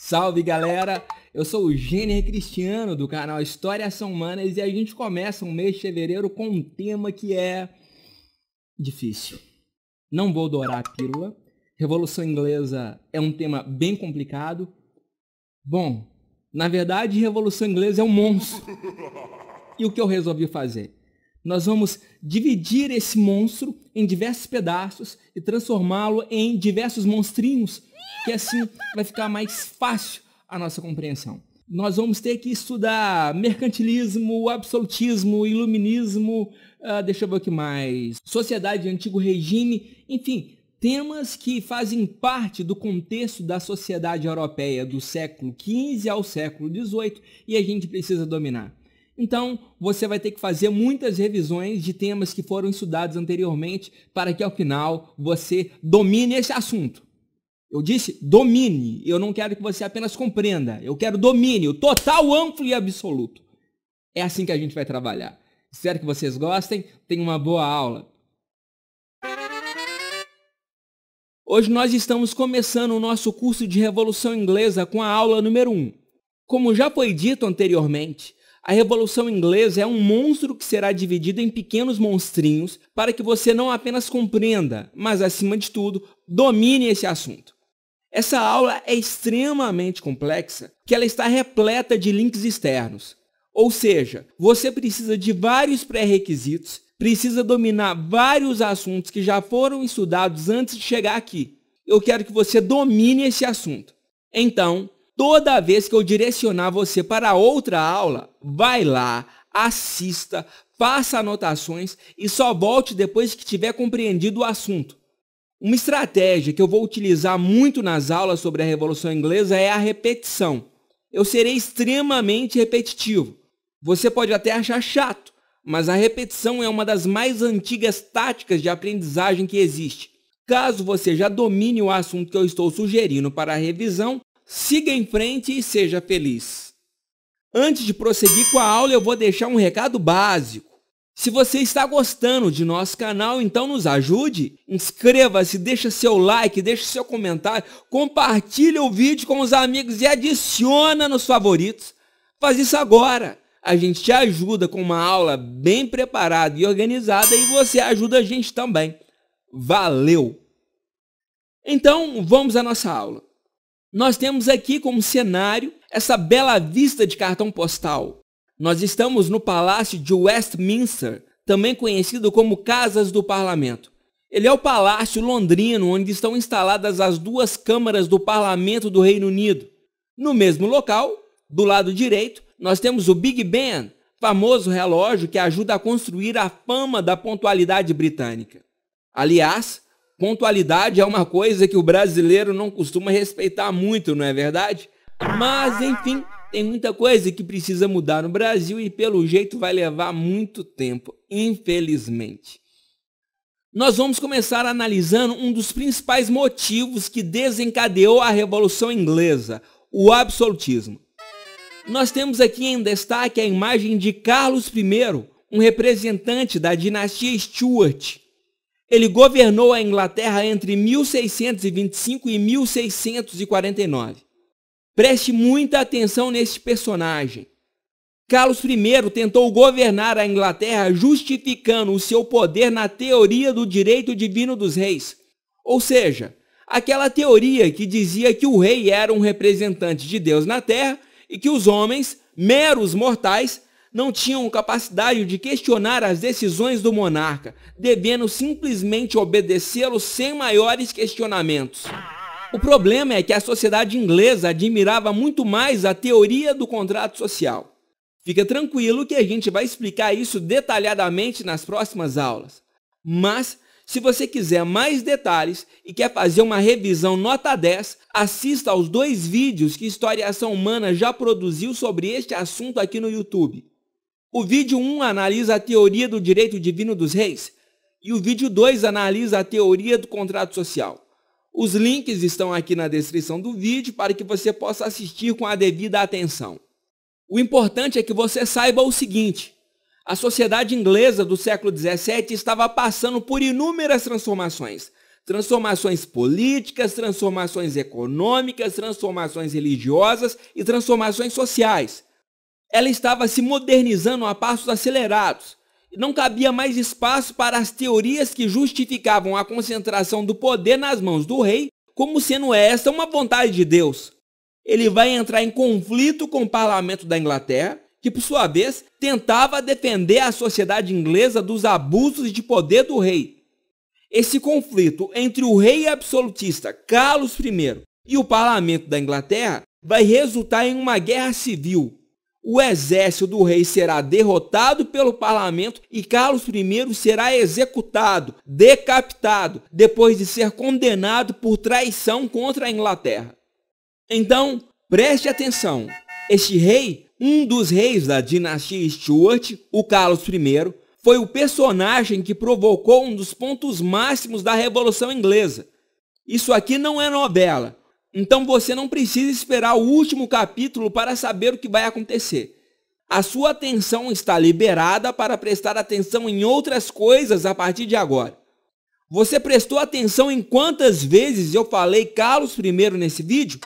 Salve galera! Eu sou o Gênero Cristiano do canal Histórias São Humanas e a gente começa um mês de fevereiro com um tema que é difícil. Não vou dourar a pílula. Revolução Inglesa é um tema bem complicado. Bom, na verdade, Revolução Inglesa é um monstro. E o que eu resolvi fazer? Nós vamos dividir esse monstro em diversos pedaços e transformá-lo em diversos monstrinhos, que assim vai ficar mais fácil a nossa compreensão. Nós vamos ter que estudar mercantilismo, absolutismo, iluminismo, uh, deixa eu ver o que mais, sociedade, antigo regime, enfim, temas que fazem parte do contexto da sociedade europeia do século XV ao século XVIII e a gente precisa dominar. Então, você vai ter que fazer muitas revisões de temas que foram estudados anteriormente para que ao final você domine esse assunto. Eu disse domine, eu não quero que você apenas compreenda, eu quero domínio total, amplo e absoluto. É assim que a gente vai trabalhar. Espero que vocês gostem, tenham uma boa aula. Hoje nós estamos começando o nosso curso de Revolução Inglesa com a aula número 1. Como já foi dito anteriormente, a Revolução Inglesa é um monstro que será dividido em pequenos monstrinhos para que você não apenas compreenda, mas acima de tudo, domine esse assunto. Essa aula é extremamente complexa, que ela está repleta de links externos. Ou seja, você precisa de vários pré-requisitos, precisa dominar vários assuntos que já foram estudados antes de chegar aqui. Eu quero que você domine esse assunto. Então, Toda vez que eu direcionar você para outra aula, vai lá, assista, faça anotações e só volte depois que tiver compreendido o assunto. Uma estratégia que eu vou utilizar muito nas aulas sobre a Revolução Inglesa é a repetição. Eu serei extremamente repetitivo. Você pode até achar chato, mas a repetição é uma das mais antigas táticas de aprendizagem que existe. Caso você já domine o assunto que eu estou sugerindo para a revisão, Siga em frente e seja feliz. Antes de prosseguir com a aula, eu vou deixar um recado básico. Se você está gostando de nosso canal, então nos ajude. Inscreva-se, deixa seu like, deixa seu comentário, compartilhe o vídeo com os amigos e adiciona nos favoritos. Faz isso agora. A gente te ajuda com uma aula bem preparada e organizada e você ajuda a gente também. Valeu! Então, vamos à nossa aula. Nós temos aqui como cenário essa bela vista de cartão postal. Nós estamos no Palácio de Westminster, também conhecido como Casas do Parlamento. Ele é o palácio londrino onde estão instaladas as duas câmaras do Parlamento do Reino Unido. No mesmo local, do lado direito, nós temos o Big Ben, famoso relógio que ajuda a construir a fama da pontualidade britânica. Aliás, Pontualidade é uma coisa que o brasileiro não costuma respeitar muito, não é verdade? Mas, enfim, tem muita coisa que precisa mudar no Brasil e, pelo jeito, vai levar muito tempo, infelizmente. Nós vamos começar analisando um dos principais motivos que desencadeou a Revolução Inglesa, o absolutismo. Nós temos aqui em destaque a imagem de Carlos I, um representante da dinastia Stuart, ele governou a Inglaterra entre 1625 e 1649. Preste muita atenção neste personagem. Carlos I tentou governar a Inglaterra justificando o seu poder na teoria do direito divino dos reis, ou seja, aquela teoria que dizia que o rei era um representante de Deus na terra e que os homens, meros mortais, não tinham capacidade de questionar as decisões do monarca, devendo simplesmente obedecê-lo sem maiores questionamentos. O problema é que a sociedade inglesa admirava muito mais a teoria do contrato social. Fica tranquilo que a gente vai explicar isso detalhadamente nas próximas aulas. Mas, se você quiser mais detalhes e quer fazer uma revisão nota 10, assista aos dois vídeos que Historiação Humana já produziu sobre este assunto aqui no YouTube. O vídeo 1 analisa a teoria do direito divino dos reis e o vídeo 2 analisa a teoria do contrato social. Os links estão aqui na descrição do vídeo para que você possa assistir com a devida atenção. O importante é que você saiba o seguinte: a sociedade inglesa do século XVII estava passando por inúmeras transformações. Transformações políticas, transformações econômicas, transformações religiosas e transformações sociais ela estava se modernizando a passos acelerados. Não cabia mais espaço para as teorias que justificavam a concentração do poder nas mãos do rei, como sendo essa uma vontade de Deus. Ele vai entrar em conflito com o parlamento da Inglaterra, que por sua vez tentava defender a sociedade inglesa dos abusos de poder do rei. Esse conflito entre o rei absolutista Carlos I e o parlamento da Inglaterra vai resultar em uma guerra civil, o exército do rei será derrotado pelo parlamento e Carlos I será executado, decapitado, depois de ser condenado por traição contra a Inglaterra. Então, preste atenção: este rei, um dos reis da dinastia Stuart, o Carlos I, foi o personagem que provocou um dos pontos máximos da Revolução Inglesa. Isso aqui não é novela. Então você não precisa esperar o último capítulo para saber o que vai acontecer. A sua atenção está liberada para prestar atenção em outras coisas a partir de agora. Você prestou atenção em quantas vezes eu falei Carlos I nesse vídeo?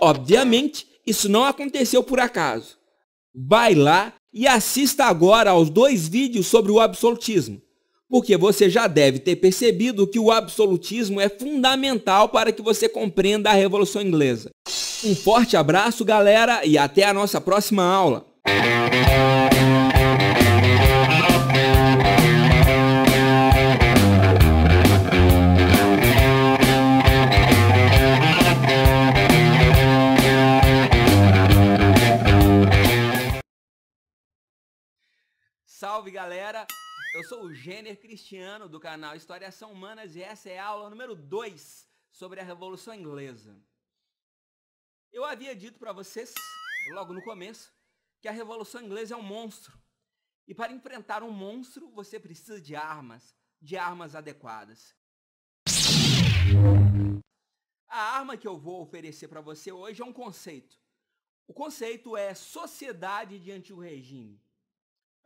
Obviamente, isso não aconteceu por acaso. Vai lá e assista agora aos dois vídeos sobre o absolutismo. Porque você já deve ter percebido que o absolutismo é fundamental para que você compreenda a Revolução Inglesa. Um forte abraço, galera, e até a nossa próxima aula. Jenner Cristiano, do canal Histórias São Humanas, e essa é a aula número 2 sobre a Revolução Inglesa. Eu havia dito para vocês, logo no começo, que a Revolução Inglesa é um monstro. E para enfrentar um monstro, você precisa de armas, de armas adequadas. A arma que eu vou oferecer para você hoje é um conceito. O conceito é sociedade de antigo regime.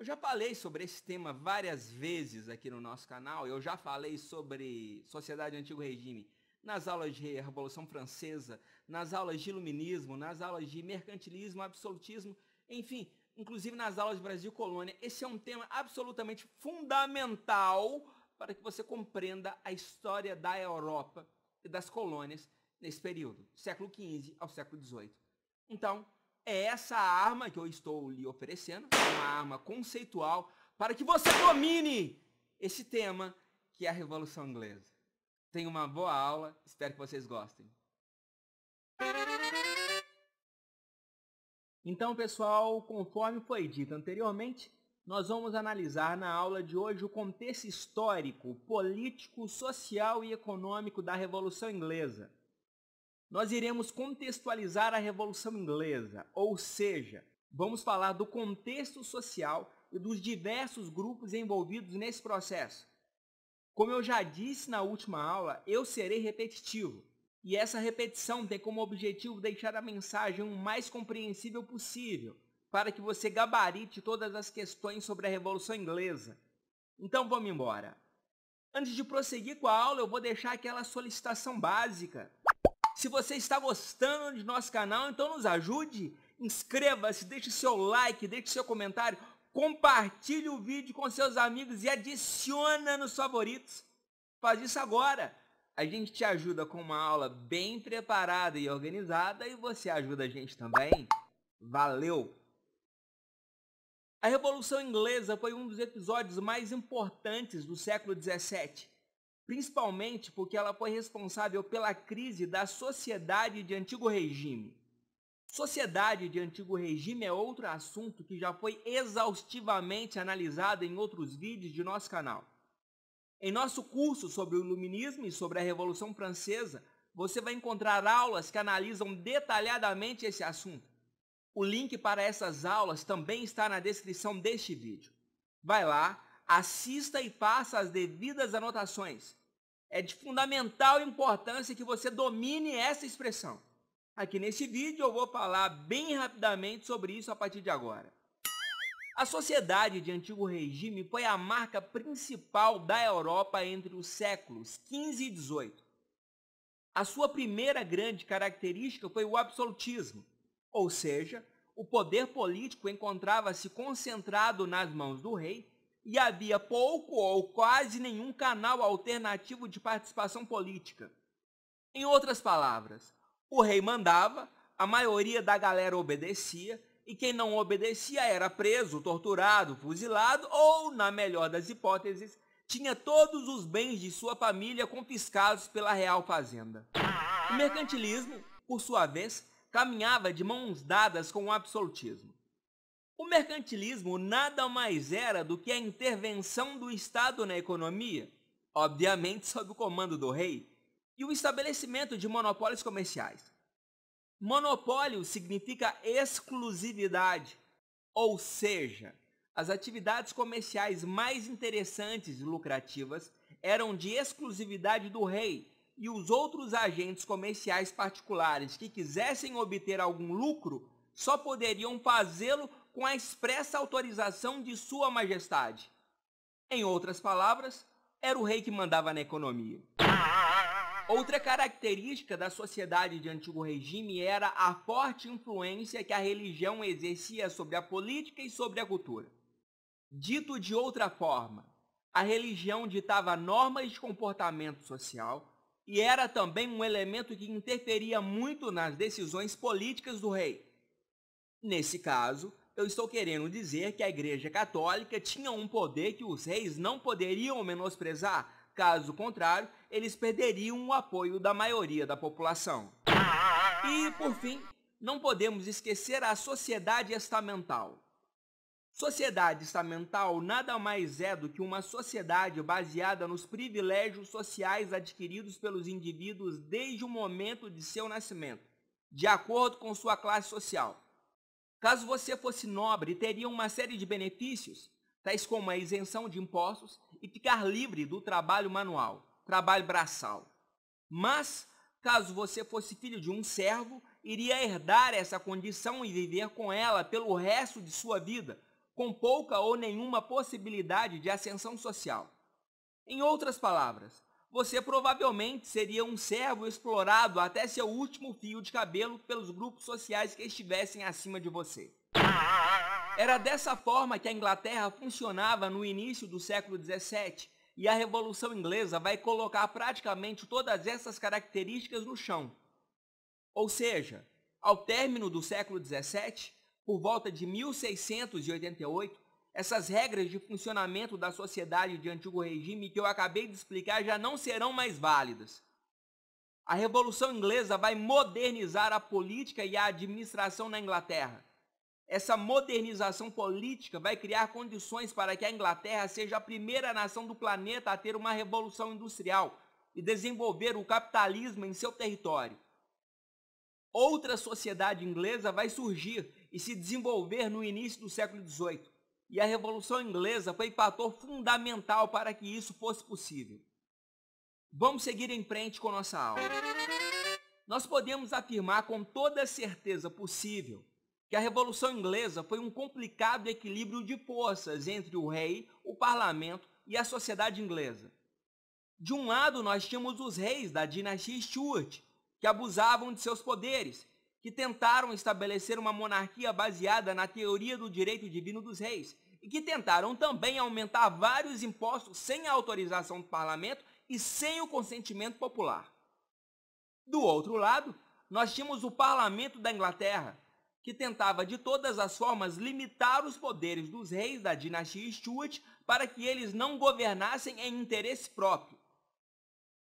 Eu já falei sobre esse tema várias vezes aqui no nosso canal. Eu já falei sobre sociedade antigo regime nas aulas de Revolução Francesa, nas aulas de Iluminismo, nas aulas de mercantilismo, absolutismo, enfim, inclusive nas aulas de Brasil Colônia. Esse é um tema absolutamente fundamental para que você compreenda a história da Europa e das colônias nesse período, século XV ao século XVIII. Então, é essa arma que eu estou lhe oferecendo, uma arma conceitual para que você domine esse tema que é a Revolução Inglesa. Tenha uma boa aula, espero que vocês gostem. Então, pessoal, conforme foi dito anteriormente, nós vamos analisar na aula de hoje o contexto histórico, político, social e econômico da Revolução Inglesa nós iremos contextualizar a Revolução Inglesa, ou seja, vamos falar do contexto social e dos diversos grupos envolvidos nesse processo. Como eu já disse na última aula, eu serei repetitivo, e essa repetição tem como objetivo deixar a mensagem o mais compreensível possível, para que você gabarite todas as questões sobre a Revolução Inglesa. Então vamos embora. Antes de prosseguir com a aula, eu vou deixar aquela solicitação básica se você está gostando de nosso canal, então nos ajude. Inscreva-se, deixe seu like, deixe seu comentário, compartilhe o vídeo com seus amigos e adiciona nos favoritos. Faz isso agora. A gente te ajuda com uma aula bem preparada e organizada e você ajuda a gente também. Valeu! A Revolução Inglesa foi um dos episódios mais importantes do século XVII principalmente porque ela foi responsável pela crise da sociedade de antigo regime. Sociedade de antigo regime é outro assunto que já foi exaustivamente analisado em outros vídeos de nosso canal. Em nosso curso sobre o Iluminismo e sobre a Revolução Francesa, você vai encontrar aulas que analisam detalhadamente esse assunto. O link para essas aulas também está na descrição deste vídeo. Vai lá, assista e faça as devidas anotações. É de fundamental importância que você domine essa expressão. Aqui nesse vídeo eu vou falar bem rapidamente sobre isso a partir de agora. A sociedade de antigo regime foi a marca principal da Europa entre os séculos XV e XVIII. A sua primeira grande característica foi o absolutismo, ou seja, o poder político encontrava-se concentrado nas mãos do rei e havia pouco ou quase nenhum canal alternativo de participação política. Em outras palavras, o rei mandava, a maioria da galera obedecia, e quem não obedecia era preso, torturado, fuzilado ou, na melhor das hipóteses, tinha todos os bens de sua família confiscados pela Real Fazenda. O mercantilismo, por sua vez, caminhava de mãos dadas com o absolutismo. O mercantilismo nada mais era do que a intervenção do Estado na economia, obviamente sob o comando do rei, e o estabelecimento de monopólios comerciais. Monopólio significa exclusividade, ou seja, as atividades comerciais mais interessantes e lucrativas eram de exclusividade do rei e os outros agentes comerciais particulares que quisessem obter algum lucro só poderiam fazê-lo com a expressa autorização de Sua Majestade. Em outras palavras, era o rei que mandava na economia. Outra característica da sociedade de antigo regime era a forte influência que a religião exercia sobre a política e sobre a cultura. Dito de outra forma, a religião ditava normas de comportamento social e era também um elemento que interferia muito nas decisões políticas do rei. Nesse caso, eu estou querendo dizer que a Igreja Católica tinha um poder que os reis não poderiam menosprezar. Caso contrário, eles perderiam o apoio da maioria da população. E, por fim, não podemos esquecer a sociedade estamental. Sociedade estamental nada mais é do que uma sociedade baseada nos privilégios sociais adquiridos pelos indivíduos desde o momento de seu nascimento, de acordo com sua classe social. Caso você fosse nobre, teria uma série de benefícios, tais como a isenção de impostos e ficar livre do trabalho manual, trabalho braçal. Mas, caso você fosse filho de um servo, iria herdar essa condição e viver com ela pelo resto de sua vida, com pouca ou nenhuma possibilidade de ascensão social. Em outras palavras, você provavelmente seria um servo explorado até seu último fio de cabelo pelos grupos sociais que estivessem acima de você. Era dessa forma que a Inglaterra funcionava no início do século XVII, e a Revolução Inglesa vai colocar praticamente todas essas características no chão. Ou seja, ao término do século XVII, por volta de 1688, essas regras de funcionamento da sociedade de antigo regime que eu acabei de explicar já não serão mais válidas. A Revolução Inglesa vai modernizar a política e a administração na Inglaterra. Essa modernização política vai criar condições para que a Inglaterra seja a primeira nação do planeta a ter uma revolução industrial e desenvolver o capitalismo em seu território. Outra sociedade inglesa vai surgir e se desenvolver no início do século XVIII. E a Revolução Inglesa foi fator fundamental para que isso fosse possível. Vamos seguir em frente com nossa aula. Nós podemos afirmar com toda certeza possível que a Revolução Inglesa foi um complicado equilíbrio de forças entre o rei, o parlamento e a sociedade inglesa. De um lado, nós tínhamos os reis da dinastia Stuart, que abusavam de seus poderes que tentaram estabelecer uma monarquia baseada na teoria do direito divino dos reis e que tentaram também aumentar vários impostos sem a autorização do parlamento e sem o consentimento popular. Do outro lado, nós tínhamos o parlamento da Inglaterra, que tentava de todas as formas limitar os poderes dos reis da dinastia Stuart para que eles não governassem em interesse próprio.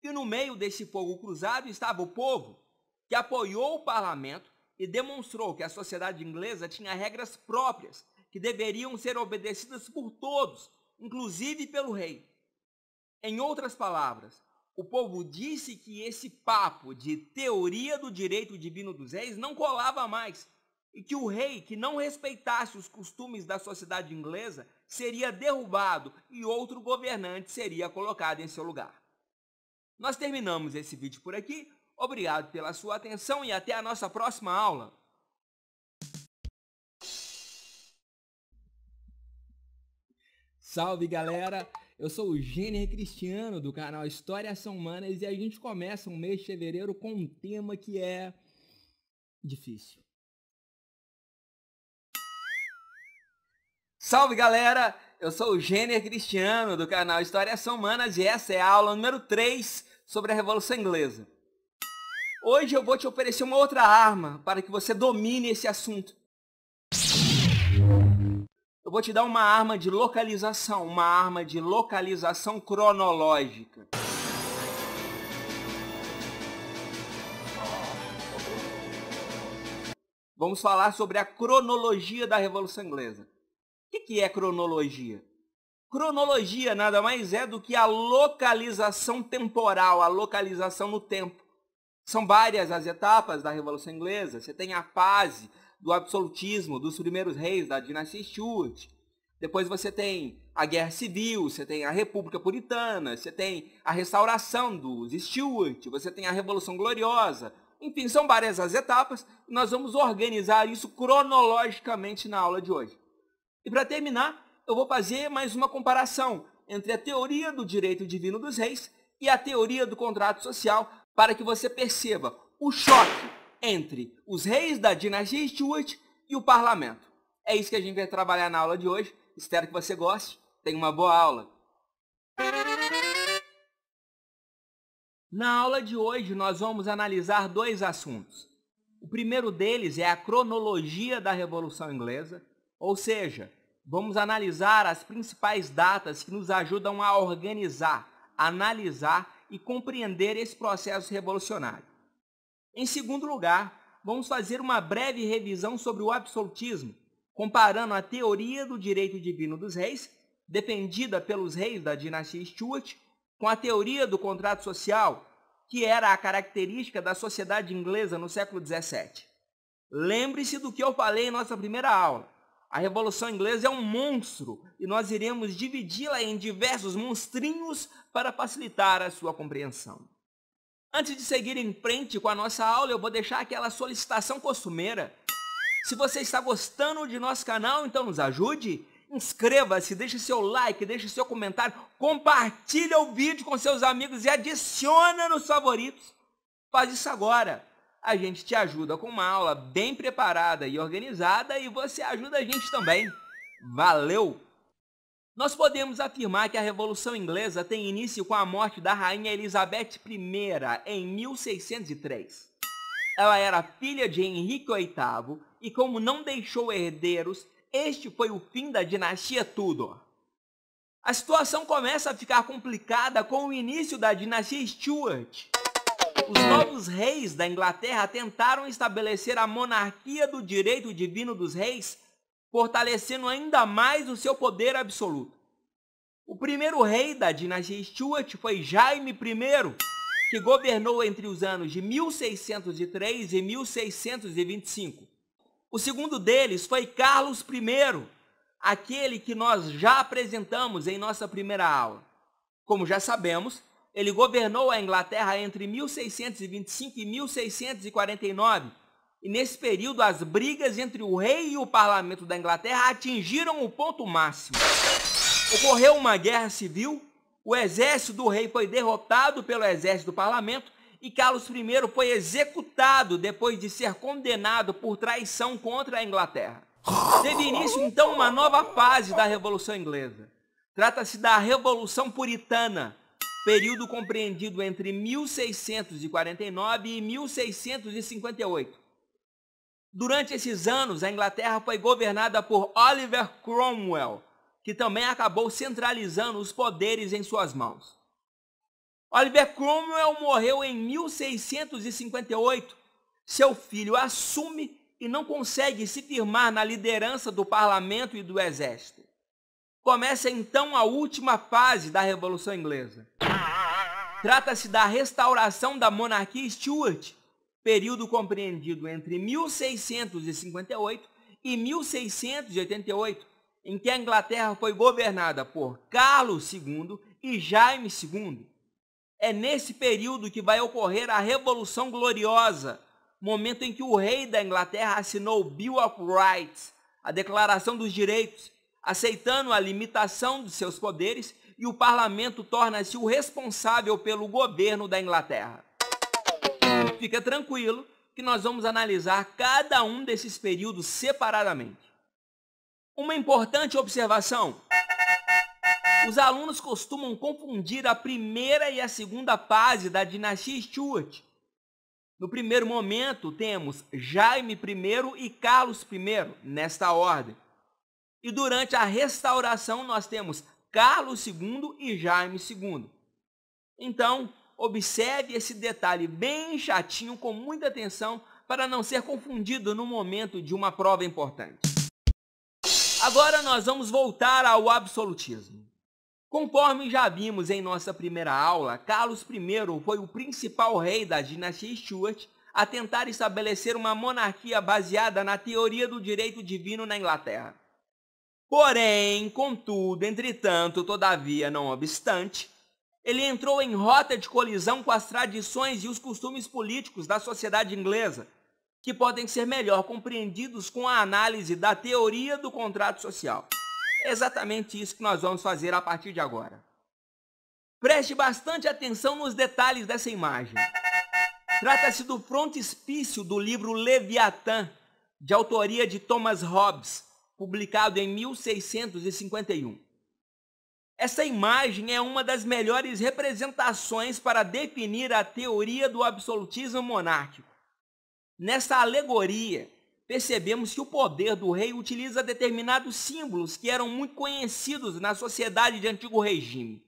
E no meio desse fogo cruzado estava o povo, que apoiou o parlamento e demonstrou que a sociedade inglesa tinha regras próprias que deveriam ser obedecidas por todos, inclusive pelo rei. Em outras palavras, o povo disse que esse papo de teoria do direito divino dos reis não colava mais e que o rei que não respeitasse os costumes da sociedade inglesa seria derrubado e outro governante seria colocado em seu lugar. Nós terminamos esse vídeo por aqui Obrigado pela sua atenção e até a nossa próxima aula. Salve galera! Eu sou o Gênero Cristiano do canal História São Humanas e a gente começa o um mês de fevereiro com um tema que é difícil. Salve galera! Eu sou o Gênero Cristiano do canal História São Humanas e essa é a aula número 3 sobre a Revolução Inglesa. Hoje eu vou te oferecer uma outra arma para que você domine esse assunto. Eu vou te dar uma arma de localização, uma arma de localização cronológica. Vamos falar sobre a cronologia da Revolução Inglesa. O que é cronologia? Cronologia nada mais é do que a localização temporal, a localização no tempo. São várias as etapas da Revolução Inglesa. Você tem a fase do absolutismo dos primeiros reis da dinastia Stuart. Depois você tem a Guerra Civil, você tem a República Puritana, você tem a restauração dos Stuart, você tem a Revolução Gloriosa. Enfim, são várias as etapas e nós vamos organizar isso cronologicamente na aula de hoje. E para terminar, eu vou fazer mais uma comparação entre a teoria do direito divino dos reis e a teoria do contrato social para que você perceba o choque entre os reis da dinastia Stuart e o parlamento. É isso que a gente vai trabalhar na aula de hoje. Espero que você goste. Tenha uma boa aula. Na aula de hoje, nós vamos analisar dois assuntos. O primeiro deles é a cronologia da Revolução Inglesa, ou seja, vamos analisar as principais datas que nos ajudam a organizar, analisar e compreender esse processo revolucionário. Em segundo lugar, vamos fazer uma breve revisão sobre o absolutismo, comparando a teoria do direito divino dos reis, defendida pelos reis da dinastia Stuart, com a teoria do contrato social, que era a característica da sociedade inglesa no século XVII. Lembre-se do que eu falei em nossa primeira aula. A Revolução Inglesa é um monstro e nós iremos dividi-la em diversos monstrinhos para facilitar a sua compreensão. Antes de seguir em frente com a nossa aula, eu vou deixar aquela solicitação costumeira. Se você está gostando de nosso canal, então nos ajude. Inscreva-se, deixe seu like, deixe seu comentário, compartilhe o vídeo com seus amigos e adiciona nos favoritos. Faz isso agora. A gente te ajuda com uma aula bem preparada e organizada e você ajuda a gente também. Valeu! Nós podemos afirmar que a Revolução Inglesa tem início com a morte da Rainha Elizabeth I em 1603. Ela era filha de Henrique VIII e, como não deixou herdeiros, este foi o fim da dinastia Tudor. A situação começa a ficar complicada com o início da dinastia Stuart. Os novos reis da Inglaterra tentaram estabelecer a monarquia do direito divino dos reis fortalecendo ainda mais o seu poder absoluto. O primeiro rei da dinastia Stuart foi Jaime I, que governou entre os anos de 1603 e 1625. O segundo deles foi Carlos I, aquele que nós já apresentamos em nossa primeira aula. Como já sabemos, ele governou a Inglaterra entre 1625 e 1649 e nesse período, as brigas entre o rei e o parlamento da Inglaterra atingiram o ponto máximo. Ocorreu uma guerra civil, o exército do rei foi derrotado pelo exército do parlamento e Carlos I foi executado depois de ser condenado por traição contra a Inglaterra. Teve início então uma nova fase da Revolução Inglesa. Trata-se da Revolução Puritana, período compreendido entre 1649 e 1658. Durante esses anos, a Inglaterra foi governada por Oliver Cromwell, que também acabou centralizando os poderes em suas mãos. Oliver Cromwell morreu em 1658. Seu filho assume e não consegue se firmar na liderança do parlamento e do exército. Começa então a última fase da Revolução Inglesa. Trata-se da restauração da monarquia Stuart, período compreendido entre 1658 e 1688, em que a Inglaterra foi governada por Carlos II e Jaime II. É nesse período que vai ocorrer a Revolução Gloriosa, momento em que o rei da Inglaterra assinou o Bill of Rights, a Declaração dos Direitos, aceitando a limitação de seus poderes e o parlamento torna-se o responsável pelo governo da Inglaterra. Fica tranquilo que nós vamos analisar cada um desses períodos separadamente. Uma importante observação. Os alunos costumam confundir a primeira e a segunda fase da dinastia Stuart. No primeiro momento, temos Jaime I e Carlos I, nesta ordem. E durante a restauração, nós temos Carlos II e Jaime II. Então, observe esse detalhe bem chatinho com muita atenção para não ser confundido no momento de uma prova importante. Agora nós vamos voltar ao absolutismo. Conforme já vimos em nossa primeira aula, Carlos I foi o principal rei da dinastia Stuart a tentar estabelecer uma monarquia baseada na teoria do direito divino na Inglaterra. Porém, contudo, entretanto, todavia, não obstante, ele entrou em rota de colisão com as tradições e os costumes políticos da sociedade inglesa, que podem ser melhor compreendidos com a análise da teoria do contrato social. É exatamente isso que nós vamos fazer a partir de agora. Preste bastante atenção nos detalhes dessa imagem. Trata-se do frontispício do livro Leviatã, de autoria de Thomas Hobbes, publicado em 1651. Essa imagem é uma das melhores representações para definir a teoria do absolutismo monárquico. Nessa alegoria, percebemos que o poder do rei utiliza determinados símbolos que eram muito conhecidos na sociedade de antigo regime.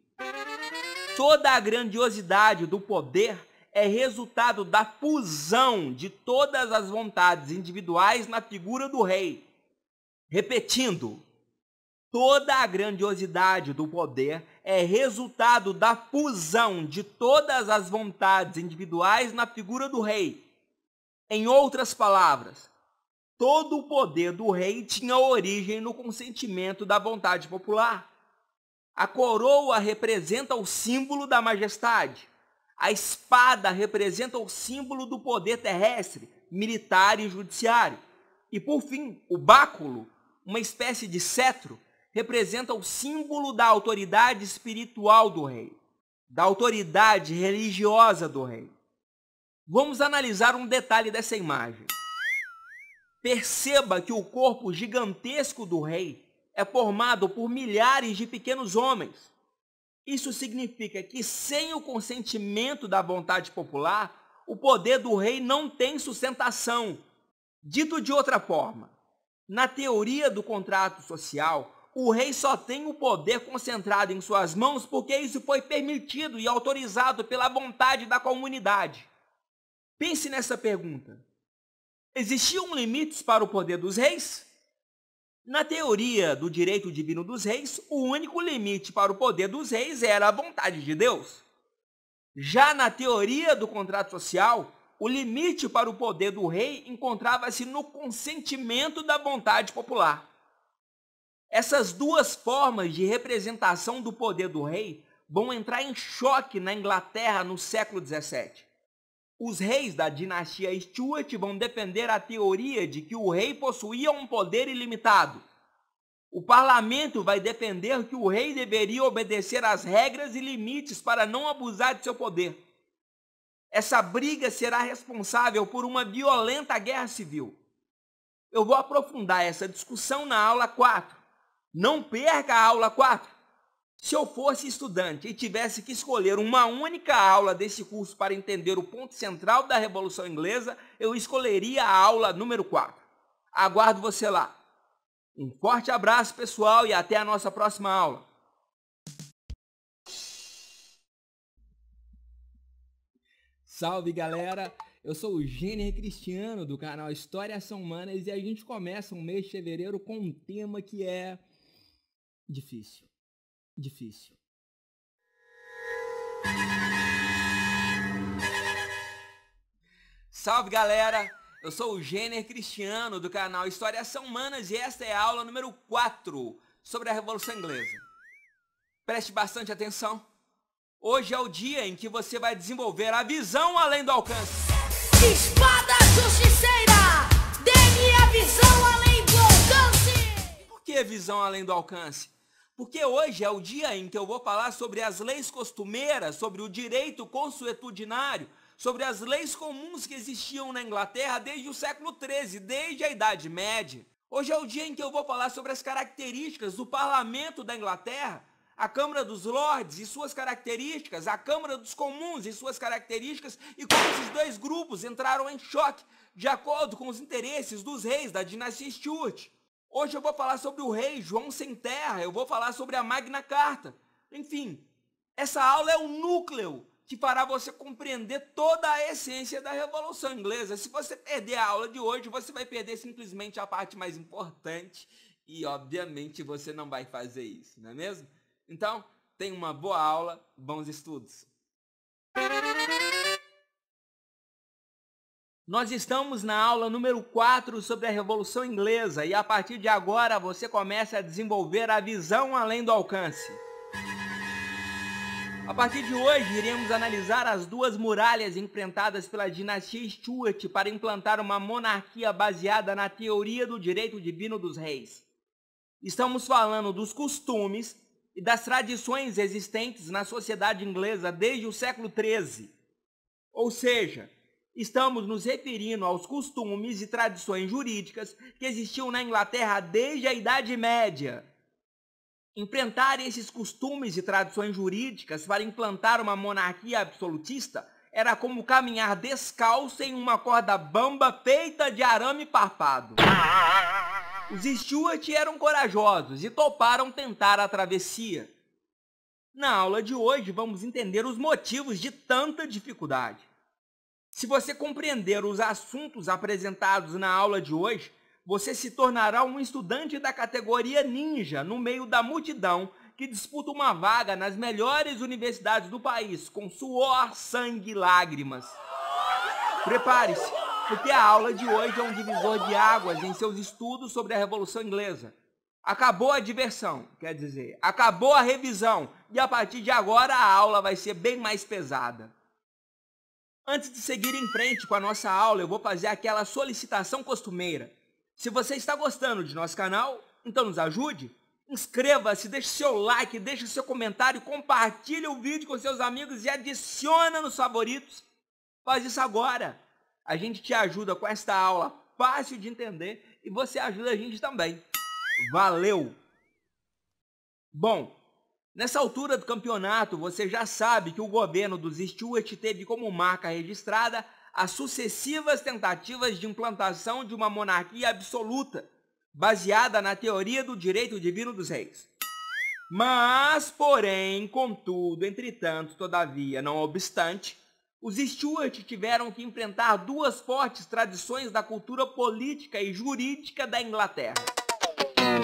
Toda a grandiosidade do poder é resultado da fusão de todas as vontades individuais na figura do rei. Repetindo, Toda a grandiosidade do poder é resultado da fusão de todas as vontades individuais na figura do rei. Em outras palavras, todo o poder do rei tinha origem no consentimento da vontade popular. A coroa representa o símbolo da majestade. A espada representa o símbolo do poder terrestre, militar e judiciário. E, por fim, o báculo, uma espécie de cetro, representa o símbolo da autoridade espiritual do rei, da autoridade religiosa do rei. Vamos analisar um detalhe dessa imagem. Perceba que o corpo gigantesco do rei é formado por milhares de pequenos homens. Isso significa que, sem o consentimento da vontade popular, o poder do rei não tem sustentação. Dito de outra forma, na teoria do contrato social, o rei só tem o poder concentrado em suas mãos porque isso foi permitido e autorizado pela vontade da comunidade. Pense nessa pergunta. Existiam limites para o poder dos reis? Na teoria do direito divino dos reis, o único limite para o poder dos reis era a vontade de Deus. Já na teoria do contrato social, o limite para o poder do rei encontrava-se no consentimento da vontade popular. Essas duas formas de representação do poder do rei vão entrar em choque na Inglaterra no século XVII. Os reis da dinastia Stuart vão defender a teoria de que o rei possuía um poder ilimitado. O parlamento vai defender que o rei deveria obedecer às regras e limites para não abusar de seu poder. Essa briga será responsável por uma violenta guerra civil. Eu vou aprofundar essa discussão na aula 4. Não perca a aula 4. Se eu fosse estudante e tivesse que escolher uma única aula desse curso para entender o ponto central da Revolução Inglesa, eu escolheria a aula número 4. Aguardo você lá. Um forte abraço, pessoal, e até a nossa próxima aula. Salve, galera! Eu sou o Gênero Cristiano, do canal Histórias São Humanas, e a gente começa o mês de fevereiro com um tema que é difícil, difícil. Salve galera, eu sou o Gêner Cristiano do canal História São Humanas e esta é a aula número 4 sobre a Revolução Inglesa. Preste bastante atenção. Hoje é o dia em que você vai desenvolver a visão além do alcance. Espada justiceira, dê-me a visão além do alcance. Por que visão além do alcance? Porque hoje é o dia em que eu vou falar sobre as leis costumeiras, sobre o direito consuetudinário, sobre as leis comuns que existiam na Inglaterra desde o século XIII, desde a Idade Média. Hoje é o dia em que eu vou falar sobre as características do parlamento da Inglaterra, a Câmara dos Lordes e suas características, a Câmara dos Comuns e suas características, e como esses dois grupos entraram em choque de acordo com os interesses dos reis da dinastia Stuart. Hoje eu vou falar sobre o rei João sem terra, eu vou falar sobre a Magna Carta. Enfim, essa aula é o núcleo que fará você compreender toda a essência da Revolução Inglesa. Se você perder a aula de hoje, você vai perder simplesmente a parte mais importante e, obviamente, você não vai fazer isso, não é mesmo? Então, tenha uma boa aula, bons estudos. Nós estamos na aula número 4 sobre a Revolução Inglesa e a partir de agora você começa a desenvolver a visão além do alcance. A partir de hoje, iremos analisar as duas muralhas enfrentadas pela dinastia Stuart para implantar uma monarquia baseada na teoria do direito divino dos reis. Estamos falando dos costumes e das tradições existentes na sociedade inglesa desde o século XIII. Ou seja, Estamos nos referindo aos costumes e tradições jurídicas que existiam na Inglaterra desde a Idade Média. Enfrentar esses costumes e tradições jurídicas para implantar uma monarquia absolutista era como caminhar descalço em uma corda bamba feita de arame parpado. Os Stuart eram corajosos e toparam tentar a travessia. Na aula de hoje, vamos entender os motivos de tanta dificuldade. Se você compreender os assuntos apresentados na aula de hoje, você se tornará um estudante da categoria ninja no meio da multidão que disputa uma vaga nas melhores universidades do país com suor, sangue e lágrimas. Prepare-se, porque a aula de hoje é um divisor de águas em seus estudos sobre a Revolução Inglesa. Acabou a diversão, quer dizer, acabou a revisão e a partir de agora a aula vai ser bem mais pesada. Antes de seguir em frente com a nossa aula, eu vou fazer aquela solicitação costumeira. Se você está gostando de nosso canal, então nos ajude. Inscreva-se, deixe seu like, deixe seu comentário, compartilhe o vídeo com seus amigos e adiciona nos favoritos. Faz isso agora. A gente te ajuda com esta aula fácil de entender e você ajuda a gente também. Valeu! Bom, Nessa altura do campeonato, você já sabe que o governo dos Stuart teve como marca registrada as sucessivas tentativas de implantação de uma monarquia absoluta, baseada na teoria do direito divino dos reis. Mas, porém, contudo, entretanto, todavia, não obstante, os Stuart tiveram que enfrentar duas fortes tradições da cultura política e jurídica da Inglaterra.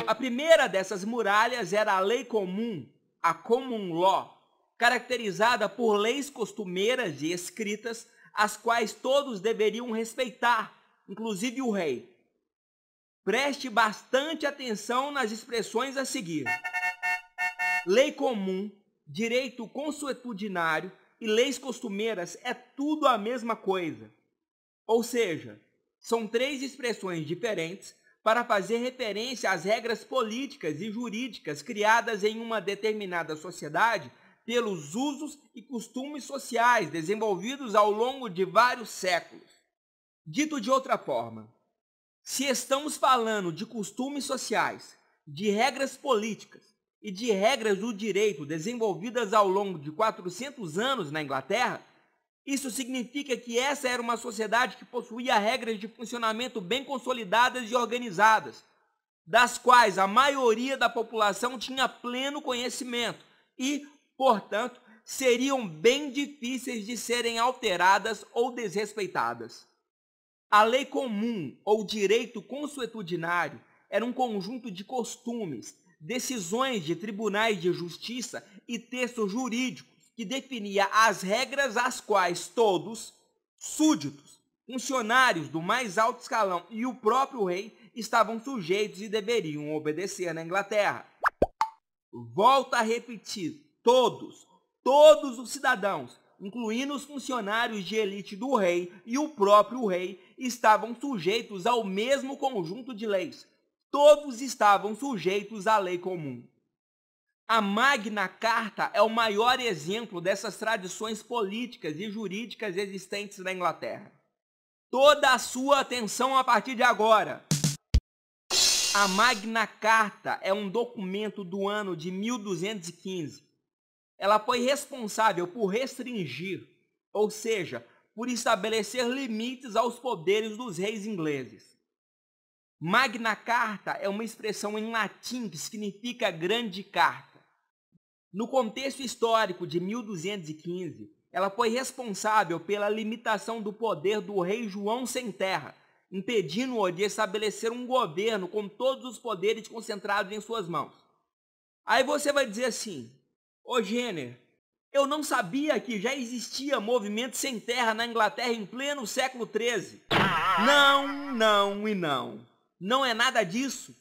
A primeira dessas muralhas era a lei comum, a common law, caracterizada por leis costumeiras e escritas, as quais todos deveriam respeitar, inclusive o rei. Preste bastante atenção nas expressões a seguir. Lei comum, direito consuetudinário e leis costumeiras é tudo a mesma coisa. Ou seja, são três expressões diferentes para fazer referência às regras políticas e jurídicas criadas em uma determinada sociedade pelos usos e costumes sociais desenvolvidos ao longo de vários séculos. Dito de outra forma, se estamos falando de costumes sociais, de regras políticas e de regras do direito desenvolvidas ao longo de 400 anos na Inglaterra, isso significa que essa era uma sociedade que possuía regras de funcionamento bem consolidadas e organizadas, das quais a maioria da população tinha pleno conhecimento e, portanto, seriam bem difíceis de serem alteradas ou desrespeitadas. A lei comum ou direito consuetudinário era um conjunto de costumes, decisões de tribunais de justiça e textos jurídicos que definia as regras às quais todos, súditos, funcionários do mais alto escalão e o próprio rei estavam sujeitos e deveriam obedecer na Inglaterra. Volto a repetir, todos, todos os cidadãos, incluindo os funcionários de elite do rei e o próprio rei, estavam sujeitos ao mesmo conjunto de leis. Todos estavam sujeitos à lei comum. A Magna Carta é o maior exemplo dessas tradições políticas e jurídicas existentes na Inglaterra. Toda a sua atenção a partir de agora. A Magna Carta é um documento do ano de 1215. Ela foi responsável por restringir, ou seja, por estabelecer limites aos poderes dos reis ingleses. Magna Carta é uma expressão em latim que significa grande carta no contexto histórico de 1215, ela foi responsável pela limitação do poder do rei João Sem Terra, impedindo-o de estabelecer um governo com todos os poderes concentrados em suas mãos. Aí você vai dizer assim, ô Jenner, eu não sabia que já existia movimento sem terra na Inglaterra em pleno século XIII. Não, não e não. Não é nada disso.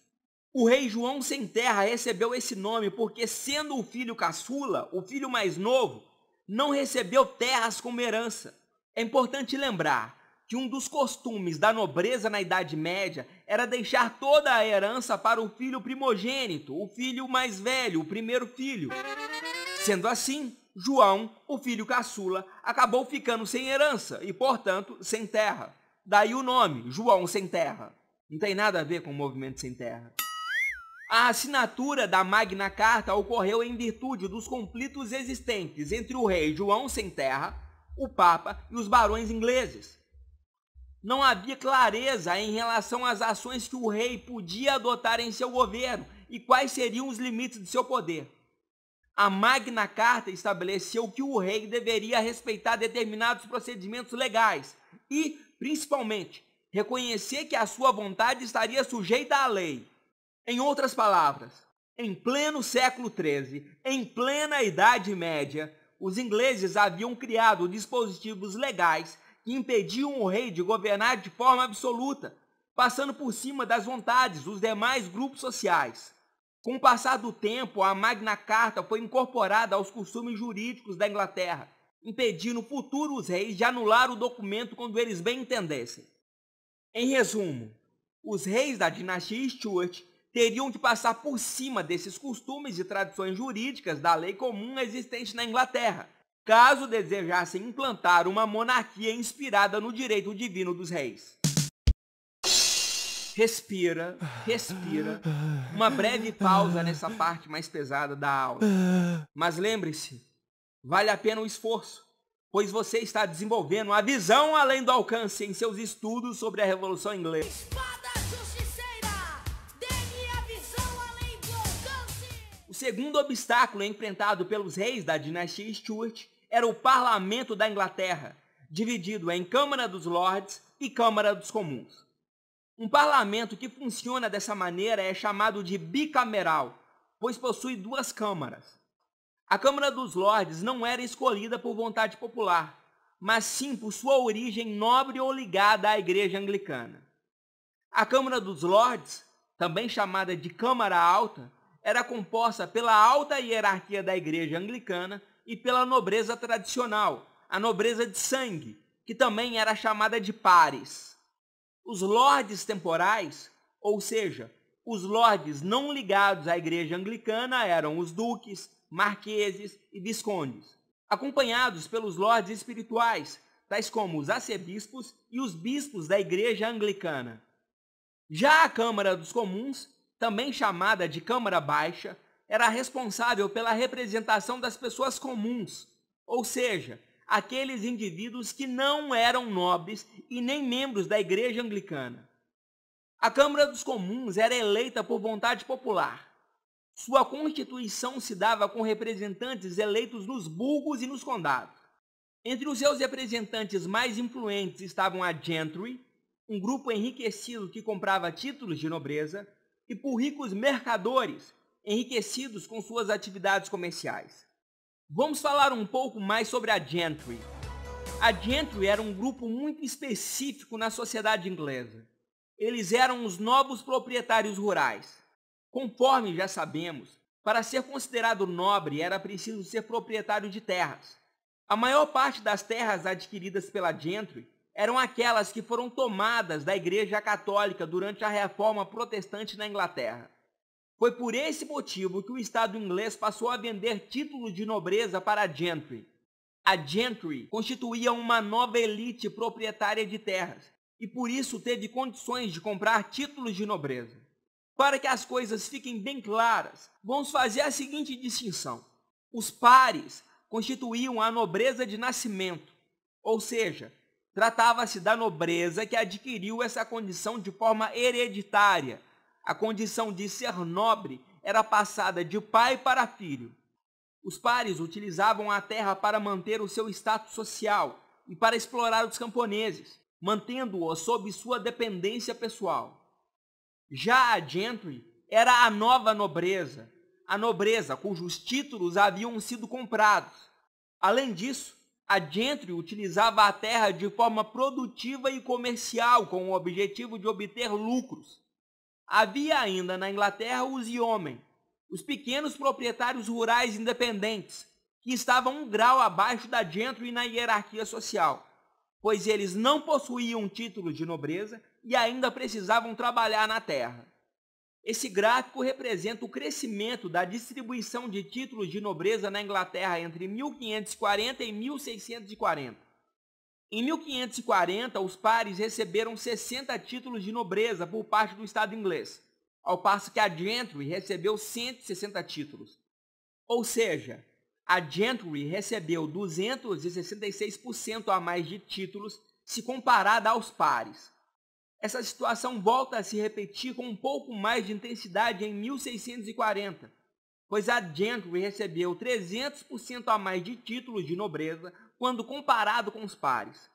O rei João Sem Terra recebeu esse nome porque, sendo o filho caçula, o filho mais novo, não recebeu terras como herança. É importante lembrar que um dos costumes da nobreza na Idade Média era deixar toda a herança para o filho primogênito, o filho mais velho, o primeiro filho. Sendo assim, João, o filho caçula, acabou ficando sem herança e, portanto, sem terra. Daí o nome, João Sem Terra. Não tem nada a ver com o movimento sem terra. A assinatura da Magna Carta ocorreu em virtude dos conflitos existentes entre o rei João Sem Terra, o Papa e os barões ingleses. Não havia clareza em relação às ações que o rei podia adotar em seu governo e quais seriam os limites de seu poder. A Magna Carta estabeleceu que o rei deveria respeitar determinados procedimentos legais e, principalmente, reconhecer que a sua vontade estaria sujeita à lei. Em outras palavras, em pleno século XIII, em plena Idade Média, os ingleses haviam criado dispositivos legais que impediam o rei de governar de forma absoluta, passando por cima das vontades dos demais grupos sociais. Com o passar do tempo, a Magna Carta foi incorporada aos costumes jurídicos da Inglaterra, impedindo futuros reis de anular o documento quando eles bem entendessem. Em resumo, os reis da dinastia Stuart teriam que passar por cima desses costumes e tradições jurídicas da lei comum existente na Inglaterra, caso desejassem implantar uma monarquia inspirada no direito divino dos reis. Respira, respira. Uma breve pausa nessa parte mais pesada da aula. Mas lembre-se, vale a pena o esforço, pois você está desenvolvendo a visão além do alcance em seus estudos sobre a Revolução Inglesa. O segundo obstáculo enfrentado pelos reis da dinastia Stuart era o parlamento da Inglaterra, dividido em Câmara dos Lords e Câmara dos Comuns. Um parlamento que funciona dessa maneira é chamado de bicameral, pois possui duas câmaras. A Câmara dos Lordes não era escolhida por vontade popular, mas sim por sua origem nobre ou ligada à Igreja Anglicana. A Câmara dos Lordes, também chamada de Câmara Alta, era composta pela alta hierarquia da igreja anglicana e pela nobreza tradicional, a nobreza de sangue, que também era chamada de pares. Os lordes temporais, ou seja, os lordes não ligados à igreja anglicana eram os duques, marqueses e viscondes, acompanhados pelos lordes espirituais, tais como os arcebispos e os bispos da igreja anglicana. Já a Câmara dos Comuns também chamada de Câmara Baixa, era responsável pela representação das pessoas comuns, ou seja, aqueles indivíduos que não eram nobres e nem membros da Igreja Anglicana. A Câmara dos Comuns era eleita por vontade popular. Sua constituição se dava com representantes eleitos nos burgos e nos condados. Entre os seus representantes mais influentes estavam a gentry, um grupo enriquecido que comprava títulos de nobreza, e por ricos mercadores enriquecidos com suas atividades comerciais. Vamos falar um pouco mais sobre a gentry. A gentry era um grupo muito específico na sociedade inglesa. Eles eram os novos proprietários rurais. Conforme já sabemos, para ser considerado nobre era preciso ser proprietário de terras. A maior parte das terras adquiridas pela gentry eram aquelas que foram tomadas da Igreja Católica durante a Reforma Protestante na Inglaterra. Foi por esse motivo que o Estado inglês passou a vender títulos de nobreza para a gentry. A gentry constituía uma nova elite proprietária de terras e por isso teve condições de comprar títulos de nobreza. Para que as coisas fiquem bem claras, vamos fazer a seguinte distinção. Os pares constituíam a nobreza de nascimento, ou seja, Tratava-se da nobreza que adquiriu essa condição de forma hereditária. A condição de ser nobre era passada de pai para filho. Os pares utilizavam a terra para manter o seu status social e para explorar os camponeses, mantendo-os sob sua dependência pessoal. Já a gentry era a nova nobreza, a nobreza cujos títulos haviam sido comprados. Além disso, a Gentry utilizava a terra de forma produtiva e comercial com o objetivo de obter lucros. Havia ainda na Inglaterra os yeomen, os pequenos proprietários rurais independentes, que estavam um grau abaixo da Gentry na hierarquia social, pois eles não possuíam títulos de nobreza e ainda precisavam trabalhar na terra. Esse gráfico representa o crescimento da distribuição de títulos de nobreza na Inglaterra entre 1540 e 1640. Em 1540, os pares receberam 60 títulos de nobreza por parte do Estado inglês, ao passo que a gentry recebeu 160 títulos. Ou seja, a gentry recebeu 266% a mais de títulos se comparada aos pares. Essa situação volta a se repetir com um pouco mais de intensidade em 1640, pois a gentry recebeu 300% a mais de títulos de nobreza quando comparado com os pares.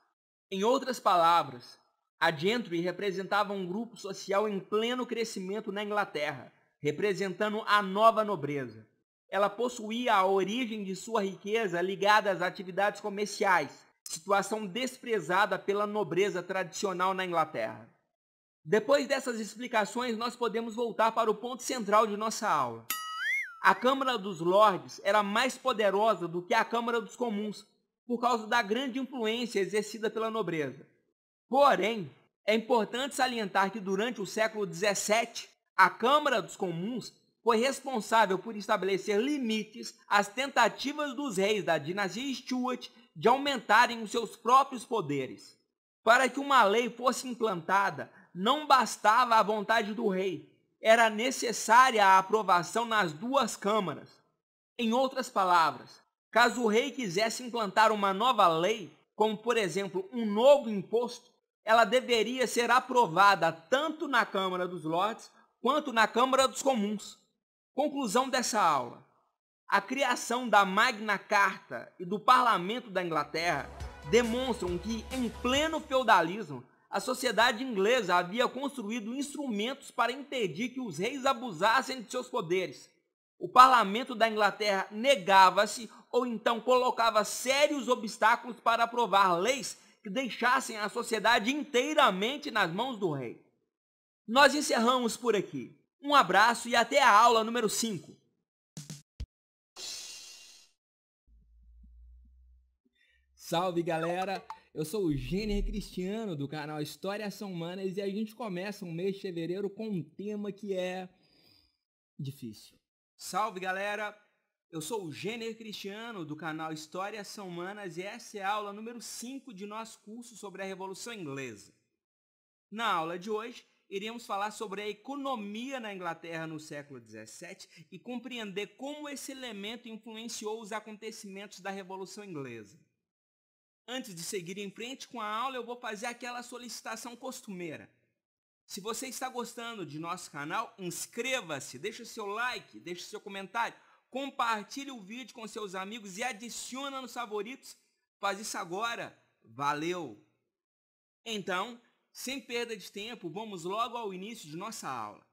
Em outras palavras, a gentry representava um grupo social em pleno crescimento na Inglaterra, representando a nova nobreza. Ela possuía a origem de sua riqueza ligada às atividades comerciais, situação desprezada pela nobreza tradicional na Inglaterra. Depois dessas explicações, nós podemos voltar para o ponto central de nossa aula. A Câmara dos Lordes era mais poderosa do que a Câmara dos Comuns, por causa da grande influência exercida pela nobreza. Porém, é importante salientar que durante o século XVII, a Câmara dos Comuns foi responsável por estabelecer limites às tentativas dos reis da dinastia Stuart de aumentarem os seus próprios poderes. Para que uma lei fosse implantada, não bastava a vontade do rei, era necessária a aprovação nas duas câmaras. Em outras palavras, caso o rei quisesse implantar uma nova lei, como por exemplo um novo imposto, ela deveria ser aprovada tanto na Câmara dos Lordes quanto na Câmara dos Comuns. Conclusão dessa aula. A criação da Magna Carta e do Parlamento da Inglaterra demonstram que, em pleno feudalismo, a sociedade inglesa havia construído instrumentos para impedir que os reis abusassem de seus poderes. O parlamento da Inglaterra negava-se ou então colocava sérios obstáculos para aprovar leis que deixassem a sociedade inteiramente nas mãos do rei. Nós encerramos por aqui. Um abraço e até a aula número 5. Salve, galera! Eu sou o Gênero Cristiano do canal Histórias São Humanas e a gente começa um mês de fevereiro com um tema que é difícil. Salve galera! Eu sou o Gênero Cristiano do canal Histórias São Humanas e essa é a aula número 5 de nosso curso sobre a Revolução Inglesa. Na aula de hoje, iremos falar sobre a economia na Inglaterra no século XVII e compreender como esse elemento influenciou os acontecimentos da Revolução Inglesa. Antes de seguir em frente com a aula, eu vou fazer aquela solicitação costumeira. Se você está gostando de nosso canal, inscreva-se, deixe seu like, deixe seu comentário, compartilhe o vídeo com seus amigos e adiciona nos favoritos. Faz isso agora. Valeu! Então, sem perda de tempo, vamos logo ao início de nossa aula.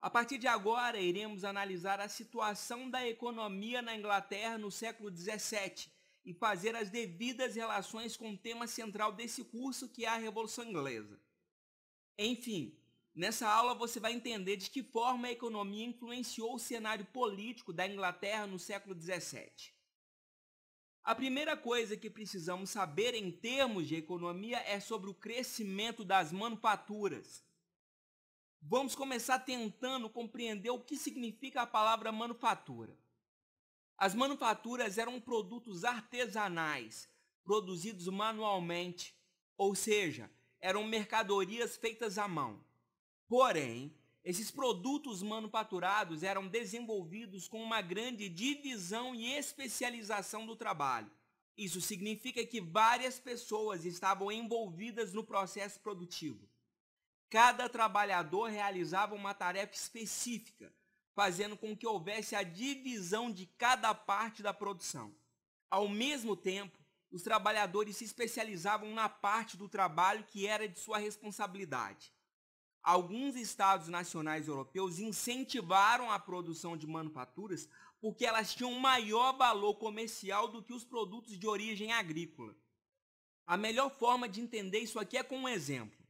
A partir de agora, iremos analisar a situação da economia na Inglaterra no século XVII e fazer as devidas relações com o tema central desse curso, que é a Revolução Inglesa. Enfim, nessa aula você vai entender de que forma a economia influenciou o cenário político da Inglaterra no século XVII. A primeira coisa que precisamos saber em termos de economia é sobre o crescimento das manufaturas. Vamos começar tentando compreender o que significa a palavra manufatura. As manufaturas eram produtos artesanais, produzidos manualmente, ou seja, eram mercadorias feitas à mão. Porém, esses produtos manufaturados eram desenvolvidos com uma grande divisão e especialização do trabalho. Isso significa que várias pessoas estavam envolvidas no processo produtivo. Cada trabalhador realizava uma tarefa específica, fazendo com que houvesse a divisão de cada parte da produção. Ao mesmo tempo, os trabalhadores se especializavam na parte do trabalho que era de sua responsabilidade. Alguns estados nacionais europeus incentivaram a produção de manufaturas porque elas tinham maior valor comercial do que os produtos de origem agrícola. A melhor forma de entender isso aqui é com um exemplo.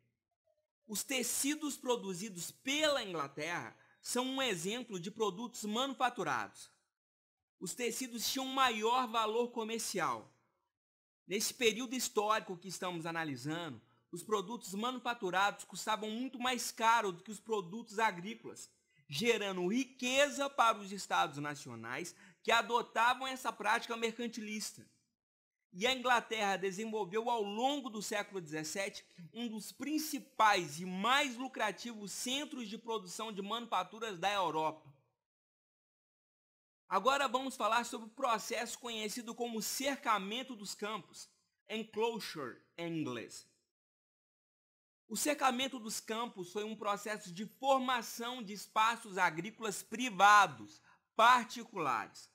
Os tecidos produzidos pela Inglaterra são um exemplo de produtos manufaturados. Os tecidos tinham maior valor comercial. Nesse período histórico que estamos analisando, os produtos manufaturados custavam muito mais caro do que os produtos agrícolas, gerando riqueza para os estados nacionais que adotavam essa prática mercantilista. E a Inglaterra desenvolveu ao longo do século XVII um dos principais e mais lucrativos centros de produção de manufaturas da Europa. Agora vamos falar sobre o processo conhecido como cercamento dos campos, enclosure em inglês. O cercamento dos campos foi um processo de formação de espaços agrícolas privados, particulares.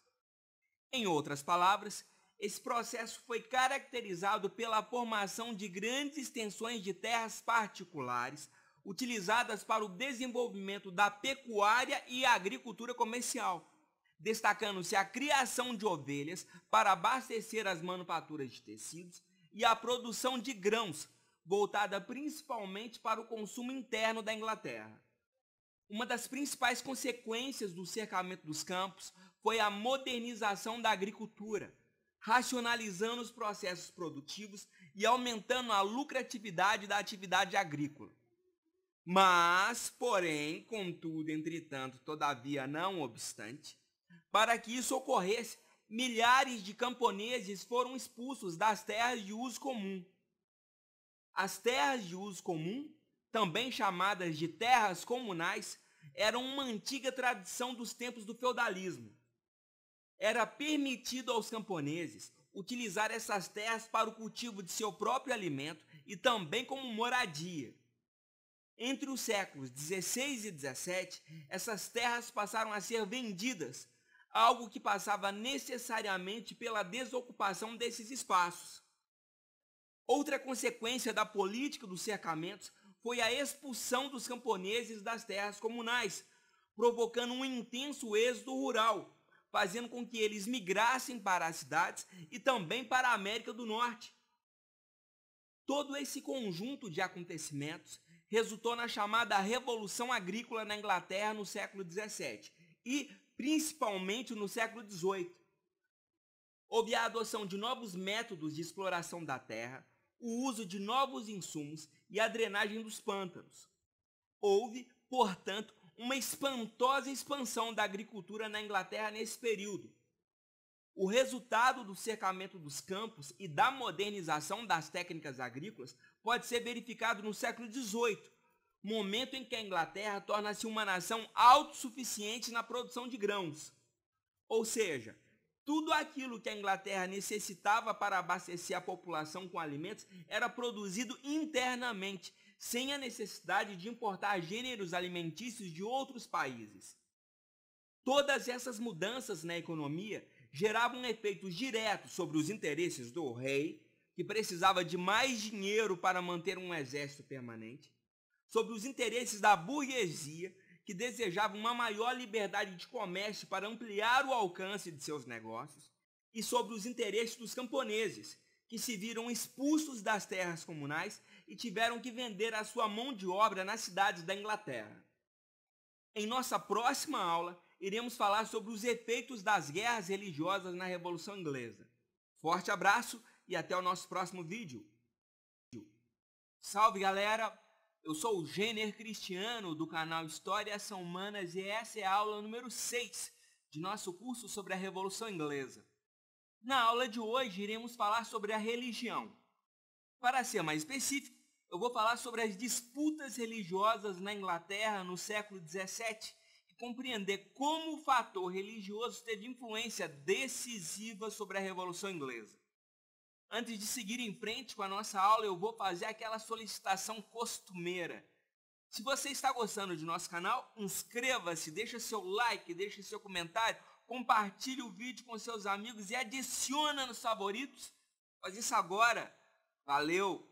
Em outras palavras, esse processo foi caracterizado pela formação de grandes extensões de terras particulares, utilizadas para o desenvolvimento da pecuária e agricultura comercial, destacando-se a criação de ovelhas para abastecer as manufaturas de tecidos e a produção de grãos, voltada principalmente para o consumo interno da Inglaterra. Uma das principais consequências do cercamento dos campos foi a modernização da agricultura racionalizando os processos produtivos e aumentando a lucratividade da atividade agrícola. Mas, porém, contudo, entretanto, todavia, não obstante, para que isso ocorresse, milhares de camponeses foram expulsos das terras de uso comum. As terras de uso comum, também chamadas de terras comunais, eram uma antiga tradição dos tempos do feudalismo era permitido aos camponeses utilizar essas terras para o cultivo de seu próprio alimento e também como moradia. Entre os séculos 16 e 17, essas terras passaram a ser vendidas, algo que passava necessariamente pela desocupação desses espaços. Outra consequência da política dos cercamentos foi a expulsão dos camponeses das terras comunais, provocando um intenso êxodo rural, fazendo com que eles migrassem para as cidades e também para a América do Norte. Todo esse conjunto de acontecimentos resultou na chamada Revolução Agrícola na Inglaterra no século XVII e principalmente no século XVIII. Houve a adoção de novos métodos de exploração da terra, o uso de novos insumos e a drenagem dos pântanos. Houve, portanto, uma espantosa expansão da agricultura na Inglaterra nesse período. O resultado do cercamento dos campos e da modernização das técnicas agrícolas pode ser verificado no século XVIII, momento em que a Inglaterra torna-se uma nação autossuficiente na produção de grãos. Ou seja, tudo aquilo que a Inglaterra necessitava para abastecer a população com alimentos era produzido internamente sem a necessidade de importar gêneros alimentícios de outros países. Todas essas mudanças na economia geravam efeitos diretos sobre os interesses do rei, que precisava de mais dinheiro para manter um exército permanente, sobre os interesses da burguesia, que desejava uma maior liberdade de comércio para ampliar o alcance de seus negócios, e sobre os interesses dos camponeses, que se viram expulsos das terras comunais e tiveram que vender a sua mão de obra nas cidades da Inglaterra. Em nossa próxima aula, iremos falar sobre os efeitos das guerras religiosas na Revolução Inglesa. Forte abraço e até o nosso próximo vídeo. Salve galera! Eu sou o Gêner Cristiano do canal Histórias São Humanas e essa é a aula número 6 de nosso curso sobre a Revolução Inglesa. Na aula de hoje iremos falar sobre a religião. Para ser mais específico, eu vou falar sobre as disputas religiosas na Inglaterra no século XVII e compreender como o fator religioso teve influência decisiva sobre a Revolução Inglesa. Antes de seguir em frente com a nossa aula, eu vou fazer aquela solicitação costumeira. Se você está gostando de nosso canal, inscreva-se, deixa seu like, deixa seu comentário, compartilhe o vídeo com seus amigos e adiciona nos favoritos. Faz isso agora. Valeu!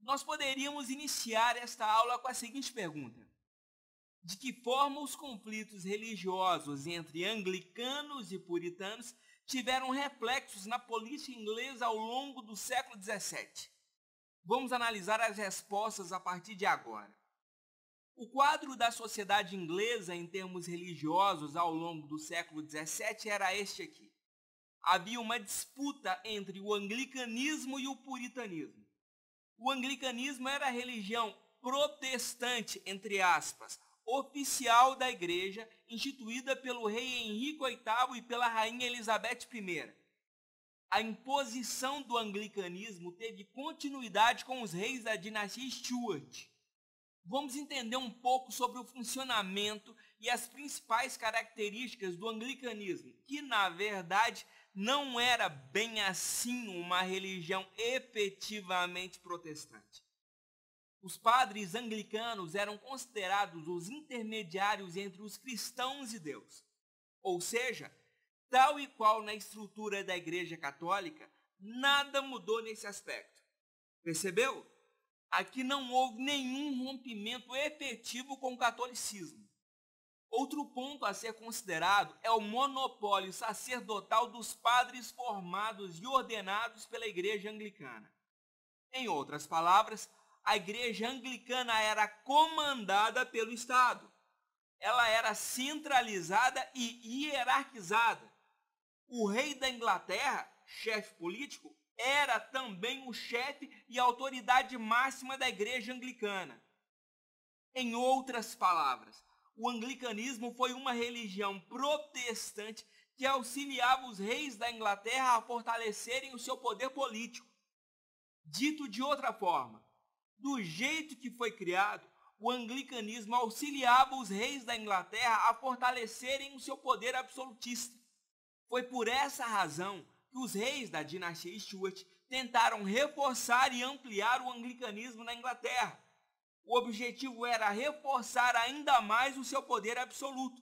nós poderíamos iniciar esta aula com a seguinte pergunta: De que forma os conflitos religiosos entre anglicanos e puritanos tiveram reflexos na política inglesa ao longo do século XVII? Vamos analisar as respostas a partir de agora. O quadro da sociedade inglesa em termos religiosos ao longo do século XVII era este aqui. Havia uma disputa entre o anglicanismo e o puritanismo. O anglicanismo era a religião protestante, entre aspas, oficial da igreja, instituída pelo rei Henrique VIII e pela rainha Elizabeth I. A imposição do anglicanismo teve continuidade com os reis da dinastia Stuart. Vamos entender um pouco sobre o funcionamento e as principais características do anglicanismo, que na verdade não era bem assim uma religião efetivamente protestante. Os padres anglicanos eram considerados os intermediários entre os cristãos e Deus. Ou seja, tal e qual na estrutura da Igreja Católica, nada mudou nesse aspecto. Percebeu? Aqui não houve nenhum rompimento efetivo com o catolicismo. Outro ponto a ser considerado é o monopólio sacerdotal dos padres formados e ordenados pela Igreja Anglicana. Em outras palavras, a Igreja Anglicana era comandada pelo Estado. Ela era centralizada e hierarquizada. O rei da Inglaterra, chefe político, era também o chefe e autoridade máxima da Igreja Anglicana. Em outras palavras, o anglicanismo foi uma religião protestante que auxiliava os reis da Inglaterra a fortalecerem o seu poder político. Dito de outra forma, do jeito que foi criado, o anglicanismo auxiliava os reis da Inglaterra a fortalecerem o seu poder absolutista. Foi por essa razão que os reis da dinastia Stuart tentaram reforçar e ampliar o anglicanismo na Inglaterra o objetivo era reforçar ainda mais o seu poder absoluto.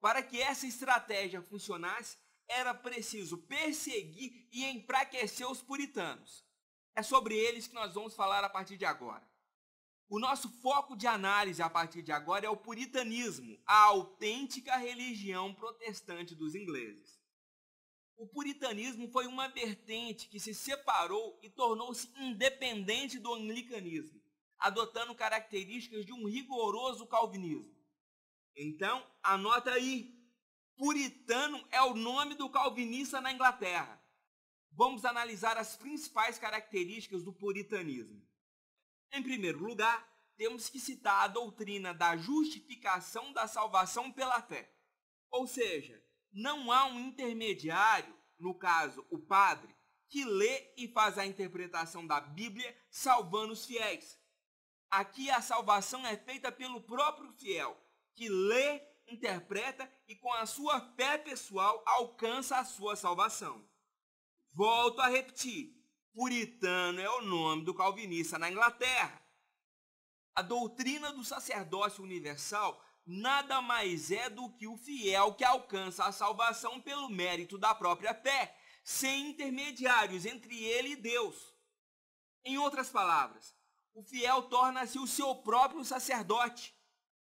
Para que essa estratégia funcionasse, era preciso perseguir e enfraquecer os puritanos. É sobre eles que nós vamos falar a partir de agora. O nosso foco de análise a partir de agora é o puritanismo, a autêntica religião protestante dos ingleses. O puritanismo foi uma vertente que se separou e tornou-se independente do anglicanismo adotando características de um rigoroso calvinismo. Então, anota aí. Puritano é o nome do calvinista na Inglaterra. Vamos analisar as principais características do puritanismo. Em primeiro lugar, temos que citar a doutrina da justificação da salvação pela fé. Ou seja, não há um intermediário, no caso o padre, que lê e faz a interpretação da Bíblia salvando os fiéis. Aqui a salvação é feita pelo próprio fiel, que lê, interpreta e com a sua fé pessoal alcança a sua salvação. Volto a repetir: puritano é o nome do calvinista na Inglaterra. A doutrina do sacerdócio universal nada mais é do que o fiel que alcança a salvação pelo mérito da própria fé, sem intermediários entre ele e Deus. Em outras palavras, o fiel torna-se o seu próprio sacerdote.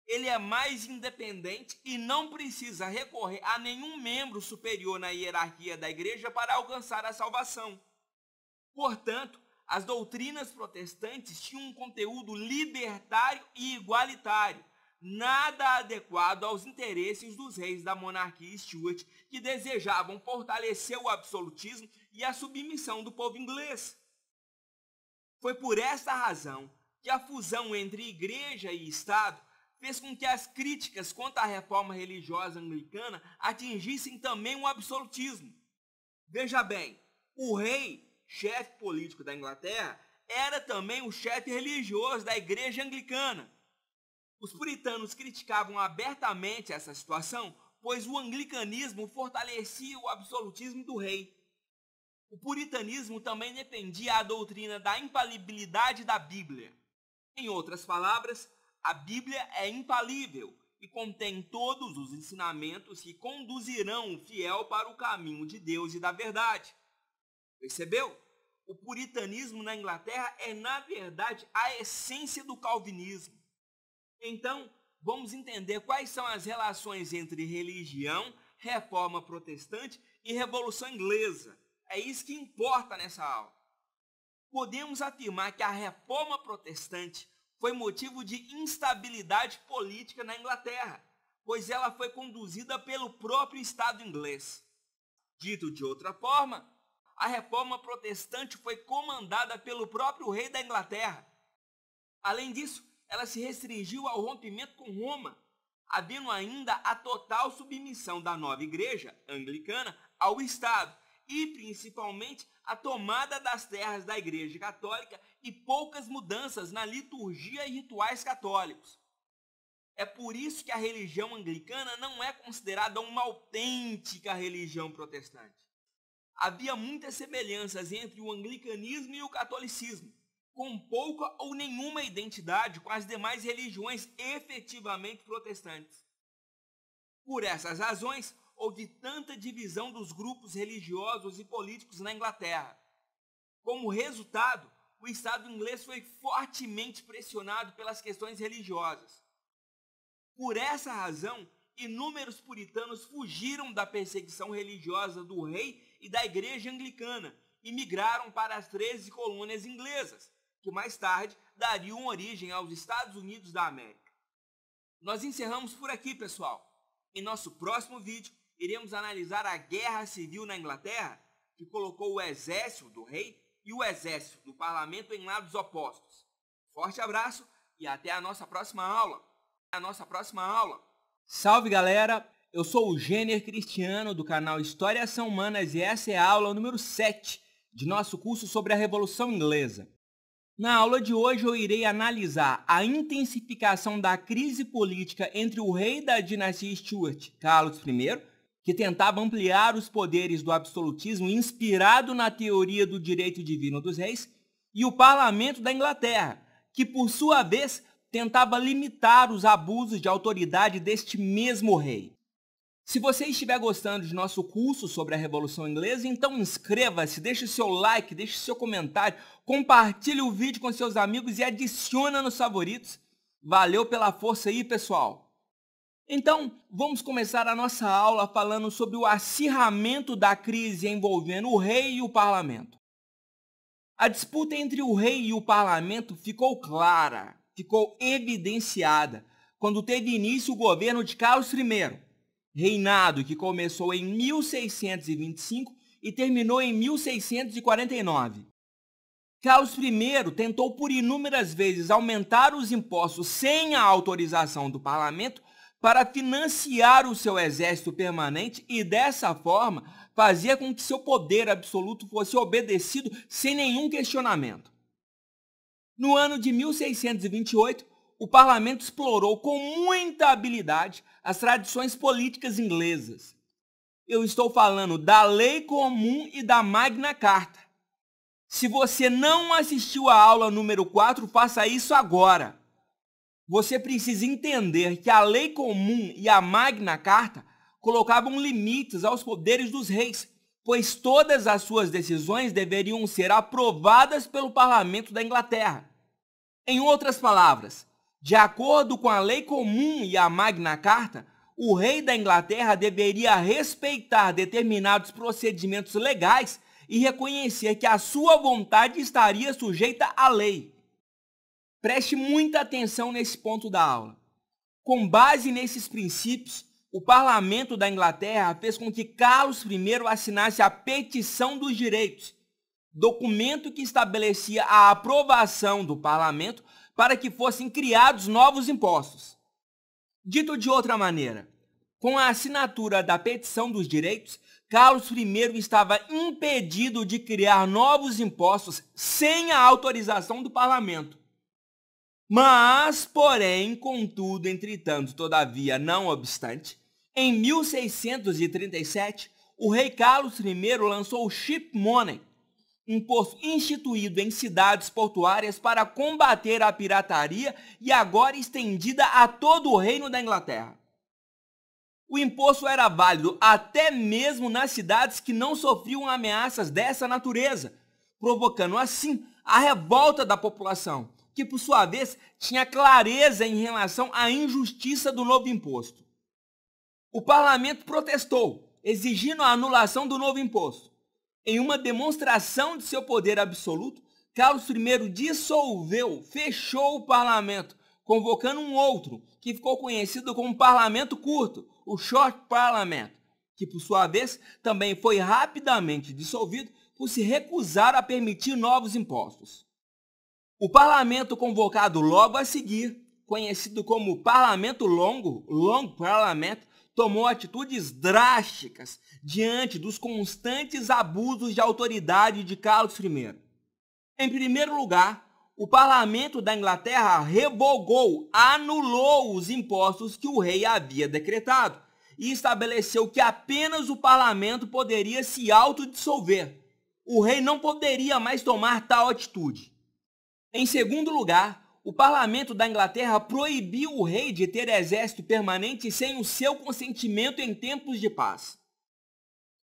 Ele é mais independente e não precisa recorrer a nenhum membro superior na hierarquia da igreja para alcançar a salvação. Portanto, as doutrinas protestantes tinham um conteúdo libertário e igualitário, nada adequado aos interesses dos reis da monarquia Stuart, que desejavam fortalecer o absolutismo e a submissão do povo inglês. Foi por esta razão que a fusão entre igreja e Estado fez com que as críticas contra a reforma religiosa anglicana atingissem também o absolutismo. Veja bem, o rei, chefe político da Inglaterra, era também o chefe religioso da igreja anglicana. Os puritanos criticavam abertamente essa situação, pois o anglicanismo fortalecia o absolutismo do rei. O puritanismo também defendia a doutrina da infalibilidade da Bíblia. Em outras palavras, a Bíblia é infalível e contém todos os ensinamentos que conduzirão o fiel para o caminho de Deus e da verdade. Percebeu? O puritanismo na Inglaterra é, na verdade, a essência do calvinismo. Então, vamos entender quais são as relações entre religião, reforma protestante e revolução inglesa é isso que importa nessa aula. Podemos afirmar que a reforma protestante foi motivo de instabilidade política na Inglaterra, pois ela foi conduzida pelo próprio Estado inglês. Dito de outra forma, a reforma protestante foi comandada pelo próprio rei da Inglaterra. Além disso, ela se restringiu ao rompimento com Roma, havendo ainda a total submissão da nova igreja anglicana ao Estado, e principalmente a tomada das terras da Igreja Católica e poucas mudanças na liturgia e rituais católicos. É por isso que a religião anglicana não é considerada uma autêntica religião protestante. Havia muitas semelhanças entre o anglicanismo e o catolicismo, com pouca ou nenhuma identidade com as demais religiões efetivamente protestantes. Por essas razões, ou de tanta divisão dos grupos religiosos e políticos na Inglaterra. Como resultado, o Estado inglês foi fortemente pressionado pelas questões religiosas. Por essa razão, inúmeros puritanos fugiram da perseguição religiosa do rei e da igreja anglicana e migraram para as 13 colônias inglesas, que mais tarde dariam origem aos Estados Unidos da América. Nós encerramos por aqui, pessoal. Em nosso próximo vídeo, iremos analisar a guerra civil na Inglaterra, que colocou o exército do rei e o exército do parlamento em lados opostos. Forte abraço e até a nossa próxima aula. A nossa próxima aula. Salve galera, eu sou o Gêner Cristiano do canal História São Humanas e essa é a aula número 7 de nosso curso sobre a Revolução Inglesa. Na aula de hoje eu irei analisar a intensificação da crise política entre o rei da dinastia Stuart, Carlos I, que tentava ampliar os poderes do absolutismo inspirado na teoria do direito divino dos reis, e o parlamento da Inglaterra, que por sua vez tentava limitar os abusos de autoridade deste mesmo rei. Se você estiver gostando de nosso curso sobre a Revolução Inglesa, então inscreva-se, deixe seu like, deixe seu comentário, compartilhe o vídeo com seus amigos e adicione nos favoritos. Valeu pela força aí, pessoal! Então, vamos começar a nossa aula falando sobre o acirramento da crise envolvendo o rei e o parlamento. A disputa entre o rei e o parlamento ficou clara, ficou evidenciada quando teve início o governo de Carlos I, reinado que começou em 1625 e terminou em 1649. Carlos I tentou por inúmeras vezes aumentar os impostos sem a autorização do parlamento para financiar o seu exército permanente e, dessa forma, fazia com que seu poder absoluto fosse obedecido sem nenhum questionamento. No ano de 1628, o parlamento explorou com muita habilidade as tradições políticas inglesas. Eu estou falando da Lei Comum e da Magna Carta. Se você não assistiu à aula número 4, faça isso agora você precisa entender que a lei comum e a Magna Carta colocavam limites aos poderes dos reis, pois todas as suas decisões deveriam ser aprovadas pelo parlamento da Inglaterra. Em outras palavras, de acordo com a lei comum e a Magna Carta, o rei da Inglaterra deveria respeitar determinados procedimentos legais e reconhecer que a sua vontade estaria sujeita à lei. Preste muita atenção nesse ponto da aula. Com base nesses princípios, o parlamento da Inglaterra fez com que Carlos I assinasse a Petição dos Direitos, documento que estabelecia a aprovação do parlamento para que fossem criados novos impostos. Dito de outra maneira, com a assinatura da Petição dos Direitos, Carlos I estava impedido de criar novos impostos sem a autorização do parlamento. Mas, porém, contudo, entretanto, todavia, não obstante, em 1637, o rei Carlos I lançou o ship money, imposto instituído em cidades portuárias para combater a pirataria e agora estendida a todo o reino da Inglaterra. O imposto era válido até mesmo nas cidades que não sofriam ameaças dessa natureza, provocando assim a revolta da população que por sua vez tinha clareza em relação à injustiça do novo imposto. O parlamento protestou, exigindo a anulação do novo imposto. Em uma demonstração de seu poder absoluto, Carlos I dissolveu, fechou o parlamento, convocando um outro, que ficou conhecido como parlamento curto, o Short Parliament, que por sua vez também foi rapidamente dissolvido por se recusar a permitir novos impostos. O parlamento convocado logo a seguir, conhecido como Parlamento Longo, Long Parliament, tomou atitudes drásticas diante dos constantes abusos de autoridade de Carlos I. Em primeiro lugar, o parlamento da Inglaterra revogou, anulou os impostos que o rei havia decretado e estabeleceu que apenas o parlamento poderia se autodissolver. O rei não poderia mais tomar tal atitude. Em segundo lugar, o parlamento da Inglaterra proibiu o rei de ter exército permanente sem o seu consentimento em tempos de paz.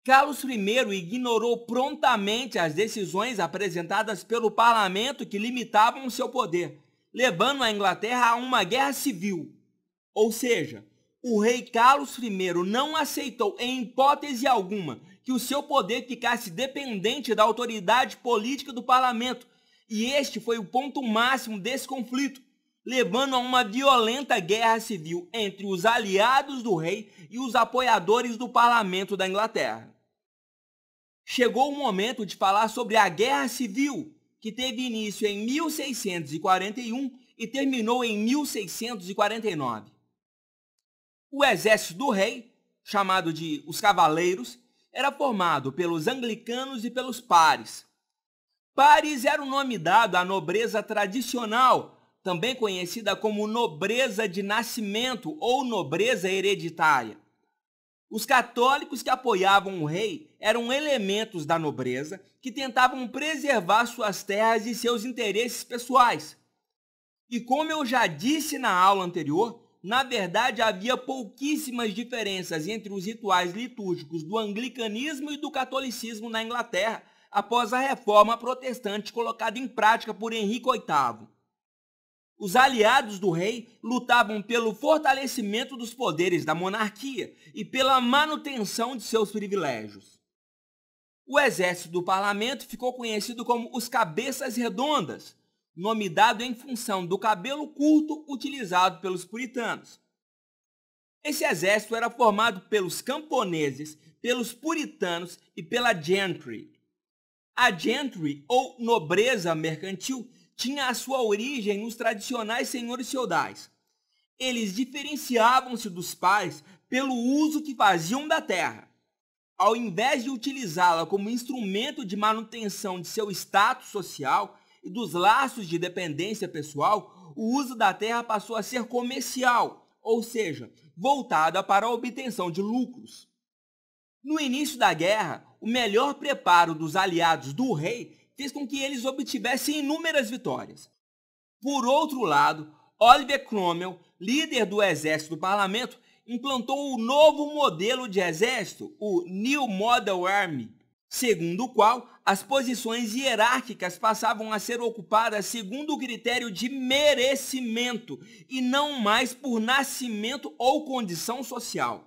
Carlos I ignorou prontamente as decisões apresentadas pelo parlamento que limitavam o seu poder, levando a Inglaterra a uma guerra civil. Ou seja, o rei Carlos I não aceitou, em hipótese alguma, que o seu poder ficasse dependente da autoridade política do parlamento, e este foi o ponto máximo desse conflito, levando a uma violenta guerra civil entre os aliados do rei e os apoiadores do parlamento da Inglaterra. Chegou o momento de falar sobre a Guerra Civil, que teve início em 1641 e terminou em 1649. O exército do rei, chamado de os Cavaleiros, era formado pelos anglicanos e pelos pares, Paris era o um nome dado à nobreza tradicional, também conhecida como nobreza de nascimento ou nobreza hereditária. Os católicos que apoiavam o rei eram elementos da nobreza que tentavam preservar suas terras e seus interesses pessoais. E como eu já disse na aula anterior, na verdade havia pouquíssimas diferenças entre os rituais litúrgicos do anglicanismo e do catolicismo na Inglaterra após a reforma protestante colocada em prática por Henrique VIII. Os aliados do rei lutavam pelo fortalecimento dos poderes da monarquia e pela manutenção de seus privilégios. O exército do parlamento ficou conhecido como os Cabeças Redondas, nome dado em função do cabelo curto utilizado pelos puritanos. Esse exército era formado pelos camponeses, pelos puritanos e pela gentry, a gentry, ou nobreza mercantil, tinha a sua origem nos tradicionais senhores feudais. Eles diferenciavam-se dos pais pelo uso que faziam da terra. Ao invés de utilizá-la como instrumento de manutenção de seu status social e dos laços de dependência pessoal, o uso da terra passou a ser comercial, ou seja, voltada para a obtenção de lucros. No início da guerra, o melhor preparo dos aliados do rei fez com que eles obtivessem inúmeras vitórias. Por outro lado, Oliver Cromwell, líder do exército do parlamento, implantou o novo modelo de exército, o New Model Army, segundo o qual as posições hierárquicas passavam a ser ocupadas segundo o critério de merecimento e não mais por nascimento ou condição social.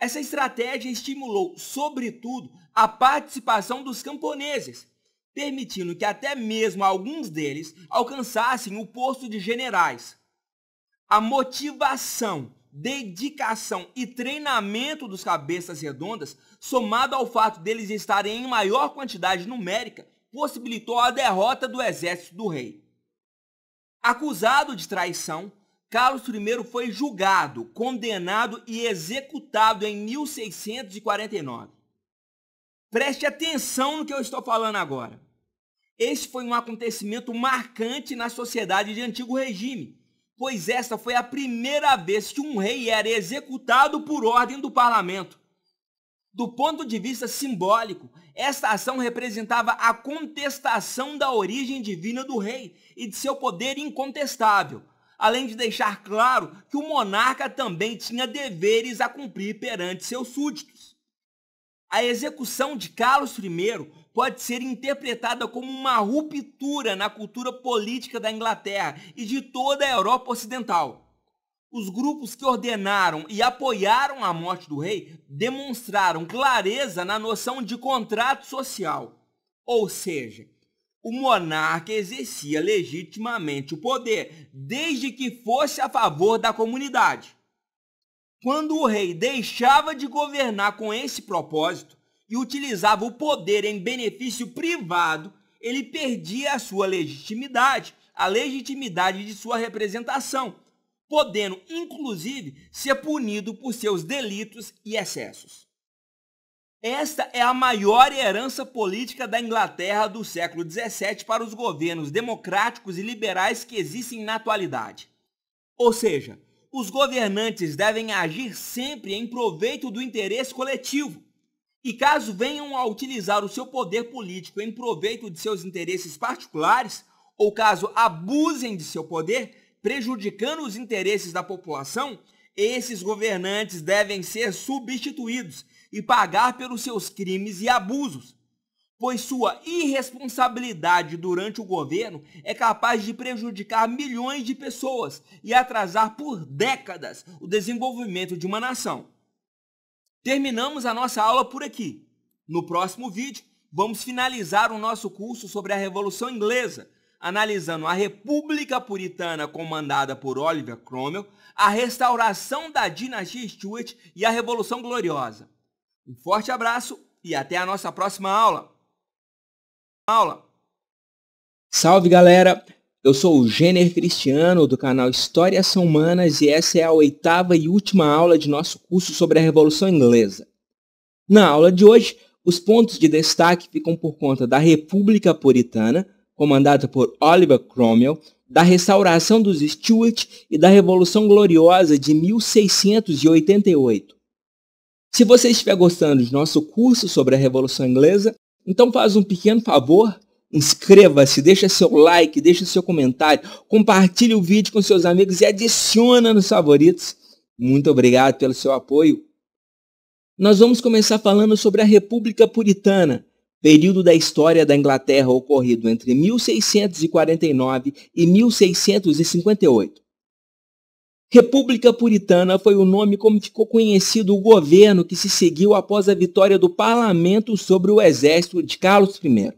Essa estratégia estimulou, sobretudo, a participação dos camponeses, permitindo que até mesmo alguns deles alcançassem o posto de generais. A motivação, dedicação e treinamento dos cabeças redondas, somado ao fato deles estarem em maior quantidade numérica, possibilitou a derrota do exército do rei. Acusado de traição, Carlos I foi julgado, condenado e executado em 1649. Preste atenção no que eu estou falando agora. Esse foi um acontecimento marcante na sociedade de antigo regime, pois esta foi a primeira vez que um rei era executado por ordem do parlamento. Do ponto de vista simbólico, esta ação representava a contestação da origem divina do rei e de seu poder incontestável, além de deixar claro que o monarca também tinha deveres a cumprir perante seus súditos. A execução de Carlos I pode ser interpretada como uma ruptura na cultura política da Inglaterra e de toda a Europa Ocidental. Os grupos que ordenaram e apoiaram a morte do rei demonstraram clareza na noção de contrato social, ou seja, o monarca exercia legitimamente o poder, desde que fosse a favor da comunidade. Quando o rei deixava de governar com esse propósito e utilizava o poder em benefício privado, ele perdia a sua legitimidade, a legitimidade de sua representação, podendo inclusive ser punido por seus delitos e excessos. Esta é a maior herança política da Inglaterra do século XVII para os governos democráticos e liberais que existem na atualidade. Ou seja, os governantes devem agir sempre em proveito do interesse coletivo. E caso venham a utilizar o seu poder político em proveito de seus interesses particulares, ou caso abusem de seu poder, prejudicando os interesses da população, esses governantes devem ser substituídos e pagar pelos seus crimes e abusos, pois sua irresponsabilidade durante o governo é capaz de prejudicar milhões de pessoas e atrasar por décadas o desenvolvimento de uma nação. Terminamos a nossa aula por aqui. No próximo vídeo, vamos finalizar o nosso curso sobre a Revolução Inglesa, analisando a República Puritana comandada por Oliver Cromwell, a restauração da dinastia Stuart e a Revolução Gloriosa. Um forte abraço e até a nossa próxima aula. Aula. Salve, galera. Eu sou o Gêner Cristiano do canal Histórias São Humanas e essa é a oitava e última aula de nosso curso sobre a Revolução Inglesa. Na aula de hoje, os pontos de destaque ficam por conta da República Puritana, comandada por Oliver Cromwell, da restauração dos Stuart e da Revolução Gloriosa de 1688. Se você estiver gostando do nosso curso sobre a Revolução Inglesa, então faz um pequeno favor, inscreva-se, deixa seu like, deixa seu comentário, compartilhe o vídeo com seus amigos e adiciona nos favoritos. Muito obrigado pelo seu apoio. Nós vamos começar falando sobre a República Puritana, período da história da Inglaterra ocorrido entre 1649 e 1658. República Puritana foi o nome como ficou conhecido o governo que se seguiu após a vitória do parlamento sobre o exército de Carlos I.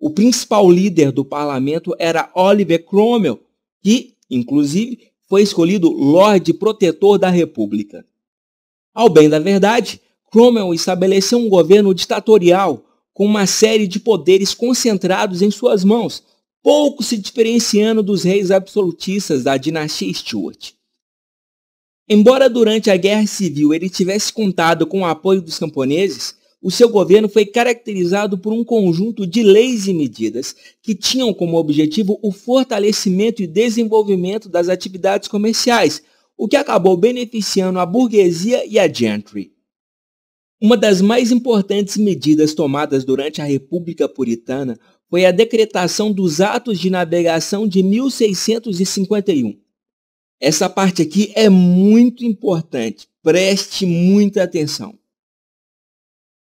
O principal líder do parlamento era Oliver Cromwell, que, inclusive, foi escolhido Lorde Protetor da República. Ao bem da verdade, Cromwell estabeleceu um governo ditatorial, com uma série de poderes concentrados em suas mãos, pouco se diferenciando dos reis absolutistas da dinastia Stuart. Embora durante a Guerra Civil ele tivesse contado com o apoio dos camponeses, o seu governo foi caracterizado por um conjunto de leis e medidas que tinham como objetivo o fortalecimento e desenvolvimento das atividades comerciais, o que acabou beneficiando a burguesia e a gentry. Uma das mais importantes medidas tomadas durante a República Puritana foi a decretação dos Atos de Navegação de 1651, essa parte aqui é muito importante. Preste muita atenção.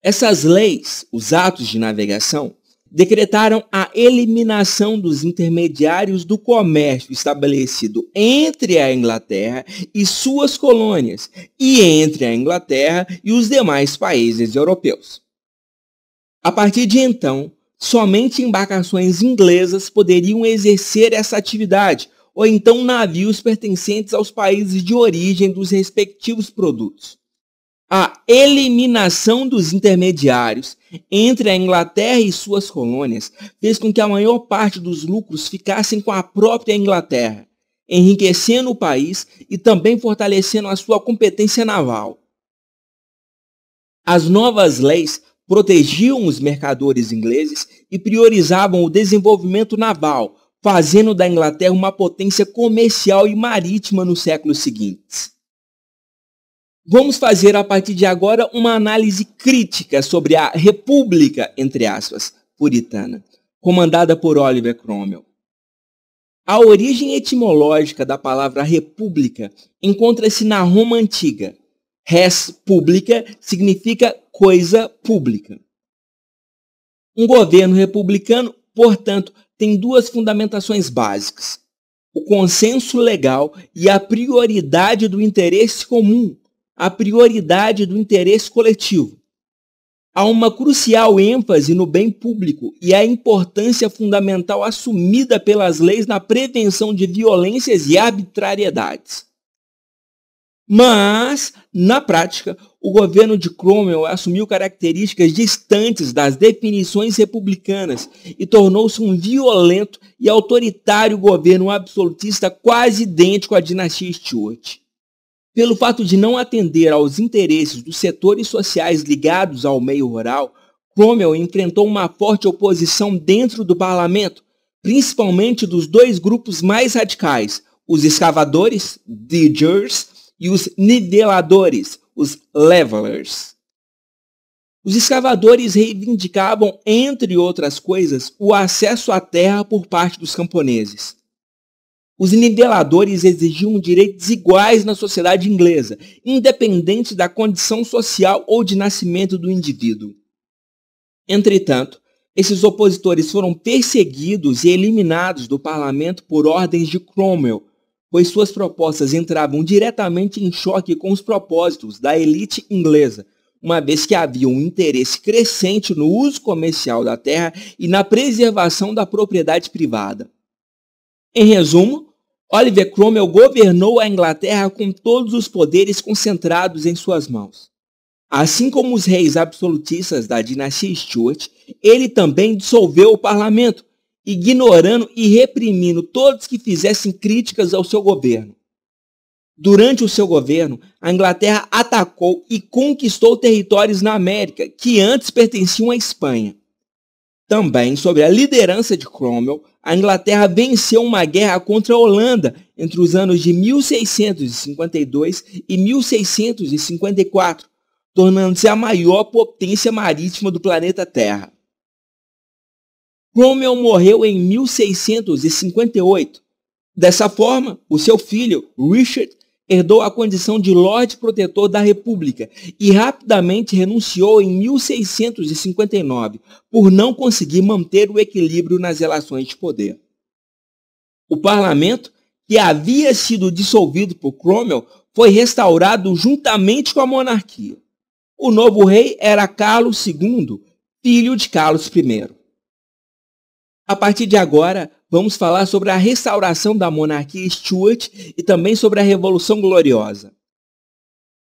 Essas leis, os atos de navegação, decretaram a eliminação dos intermediários do comércio estabelecido entre a Inglaterra e suas colônias e entre a Inglaterra e os demais países europeus. A partir de então, somente embarcações inglesas poderiam exercer essa atividade, ou então navios pertencentes aos países de origem dos respectivos produtos. A eliminação dos intermediários entre a Inglaterra e suas colônias fez com que a maior parte dos lucros ficassem com a própria Inglaterra, enriquecendo o país e também fortalecendo a sua competência naval. As novas leis protegiam os mercadores ingleses e priorizavam o desenvolvimento naval, fazendo da Inglaterra uma potência comercial e marítima nos séculos seguintes. Vamos fazer a partir de agora uma análise crítica sobre a República, entre aspas, puritana, comandada por Oliver Cromwell. A origem etimológica da palavra república encontra-se na Roma antiga. Res publica significa coisa pública. Um governo republicano, portanto, tem duas fundamentações básicas: o consenso legal e a prioridade do interesse comum, a prioridade do interesse coletivo. Há uma crucial ênfase no bem público e a importância fundamental assumida pelas leis na prevenção de violências e arbitrariedades. Mas, na prática, o governo de Cromwell assumiu características distantes das definições republicanas e tornou-se um violento e autoritário governo absolutista quase idêntico à dinastia Stuart. Pelo fato de não atender aos interesses dos setores sociais ligados ao meio rural, Cromwell enfrentou uma forte oposição dentro do parlamento, principalmente dos dois grupos mais radicais, os escavadores, digers, e os nideladores, os levelers. Os escavadores reivindicavam, entre outras coisas, o acesso à terra por parte dos camponeses. Os nideladores exigiam direitos iguais na sociedade inglesa, independente da condição social ou de nascimento do indivíduo. Entretanto, esses opositores foram perseguidos e eliminados do parlamento por ordens de Cromwell, pois suas propostas entravam diretamente em choque com os propósitos da elite inglesa, uma vez que havia um interesse crescente no uso comercial da terra e na preservação da propriedade privada. Em resumo, Oliver Cromwell governou a Inglaterra com todos os poderes concentrados em suas mãos. Assim como os reis absolutistas da dinastia Stuart, ele também dissolveu o parlamento, ignorando e reprimindo todos que fizessem críticas ao seu governo. Durante o seu governo, a Inglaterra atacou e conquistou territórios na América que antes pertenciam à Espanha. Também, sob a liderança de Cromwell, a Inglaterra venceu uma guerra contra a Holanda entre os anos de 1652 e 1654, tornando-se a maior potência marítima do planeta Terra. Cromwell morreu em 1658. Dessa forma, o seu filho, Richard, herdou a condição de Lorde Protetor da República e rapidamente renunciou em 1659 por não conseguir manter o equilíbrio nas relações de poder. O parlamento, que havia sido dissolvido por Cromwell, foi restaurado juntamente com a monarquia. O novo rei era Carlos II, filho de Carlos I. A partir de agora, vamos falar sobre a restauração da monarquia Stuart e também sobre a Revolução Gloriosa.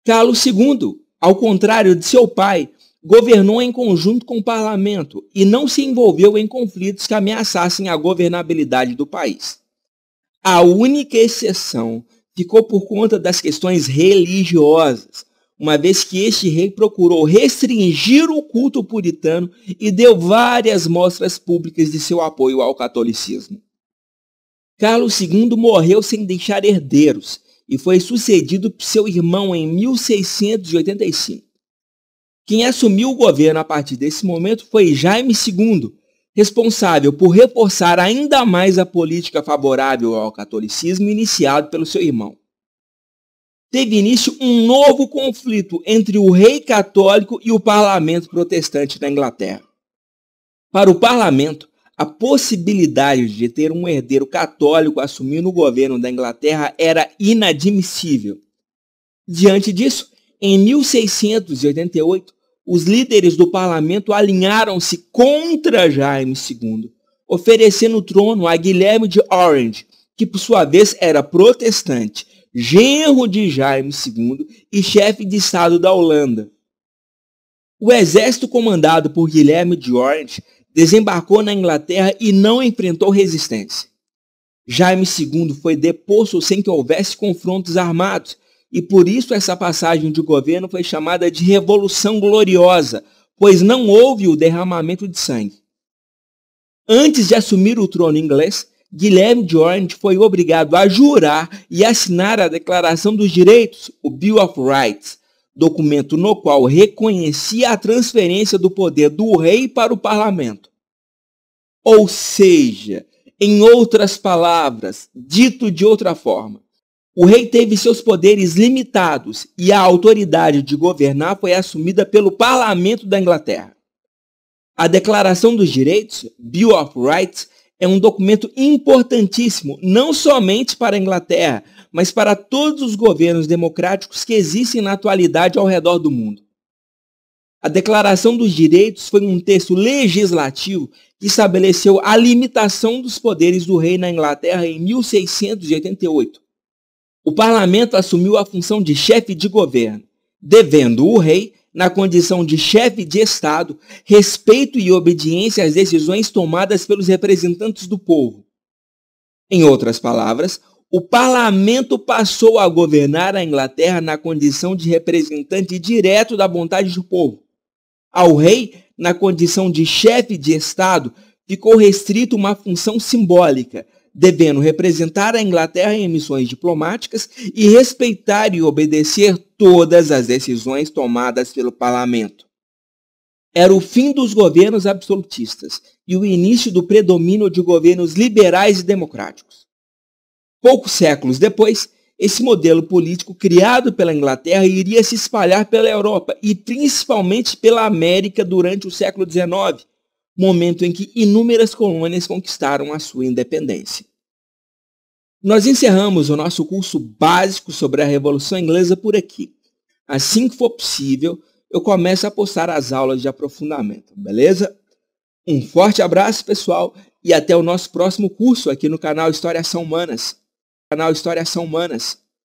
Carlos II, ao contrário de seu pai, governou em conjunto com o parlamento e não se envolveu em conflitos que ameaçassem a governabilidade do país. A única exceção ficou por conta das questões religiosas, uma vez que este rei procurou restringir o culto puritano e deu várias mostras públicas de seu apoio ao catolicismo. Carlos II morreu sem deixar herdeiros e foi sucedido por seu irmão em 1685. Quem assumiu o governo a partir desse momento foi Jaime II, responsável por reforçar ainda mais a política favorável ao catolicismo iniciado pelo seu irmão teve início um novo conflito entre o rei católico e o parlamento protestante da Inglaterra. Para o parlamento, a possibilidade de ter um herdeiro católico assumindo o governo da Inglaterra era inadmissível. Diante disso, em 1688, os líderes do parlamento alinharam-se contra Jaime II, oferecendo o trono a Guilherme de Orange, que por sua vez era protestante genro de Jaime II e chefe de Estado da Holanda. O exército comandado por Guilherme de Orange desembarcou na Inglaterra e não enfrentou resistência. Jaime II foi deposto sem que houvesse confrontos armados, e por isso essa passagem de governo foi chamada de Revolução Gloriosa, pois não houve o derramamento de sangue. Antes de assumir o trono inglês, Guilherme Orange foi obrigado a jurar e assinar a Declaração dos Direitos, o Bill of Rights, documento no qual reconhecia a transferência do poder do rei para o parlamento. Ou seja, em outras palavras, dito de outra forma, o rei teve seus poderes limitados e a autoridade de governar foi assumida pelo parlamento da Inglaterra. A Declaração dos Direitos, Bill of Rights, é um documento importantíssimo, não somente para a Inglaterra, mas para todos os governos democráticos que existem na atualidade ao redor do mundo. A Declaração dos Direitos foi um texto legislativo que estabeleceu a limitação dos poderes do rei na Inglaterra em 1688. O parlamento assumiu a função de chefe de governo, devendo o rei na condição de chefe de Estado, respeito e obediência às decisões tomadas pelos representantes do povo. Em outras palavras, o parlamento passou a governar a Inglaterra na condição de representante direto da vontade do povo. Ao rei, na condição de chefe de Estado, ficou restrita uma função simbólica, devendo representar a Inglaterra em missões diplomáticas e respeitar e obedecer todas as decisões tomadas pelo parlamento. Era o fim dos governos absolutistas e o início do predomínio de governos liberais e democráticos. Poucos séculos depois, esse modelo político criado pela Inglaterra iria se espalhar pela Europa e principalmente pela América durante o século XIX, momento em que inúmeras colônias conquistaram a sua independência. Nós encerramos o nosso curso básico sobre a Revolução Inglesa por aqui. Assim que for possível, eu começo a postar as aulas de aprofundamento, beleza? Um forte abraço, pessoal, e até o nosso próximo curso aqui no canal História Ação Humanas. Canal História Humanas.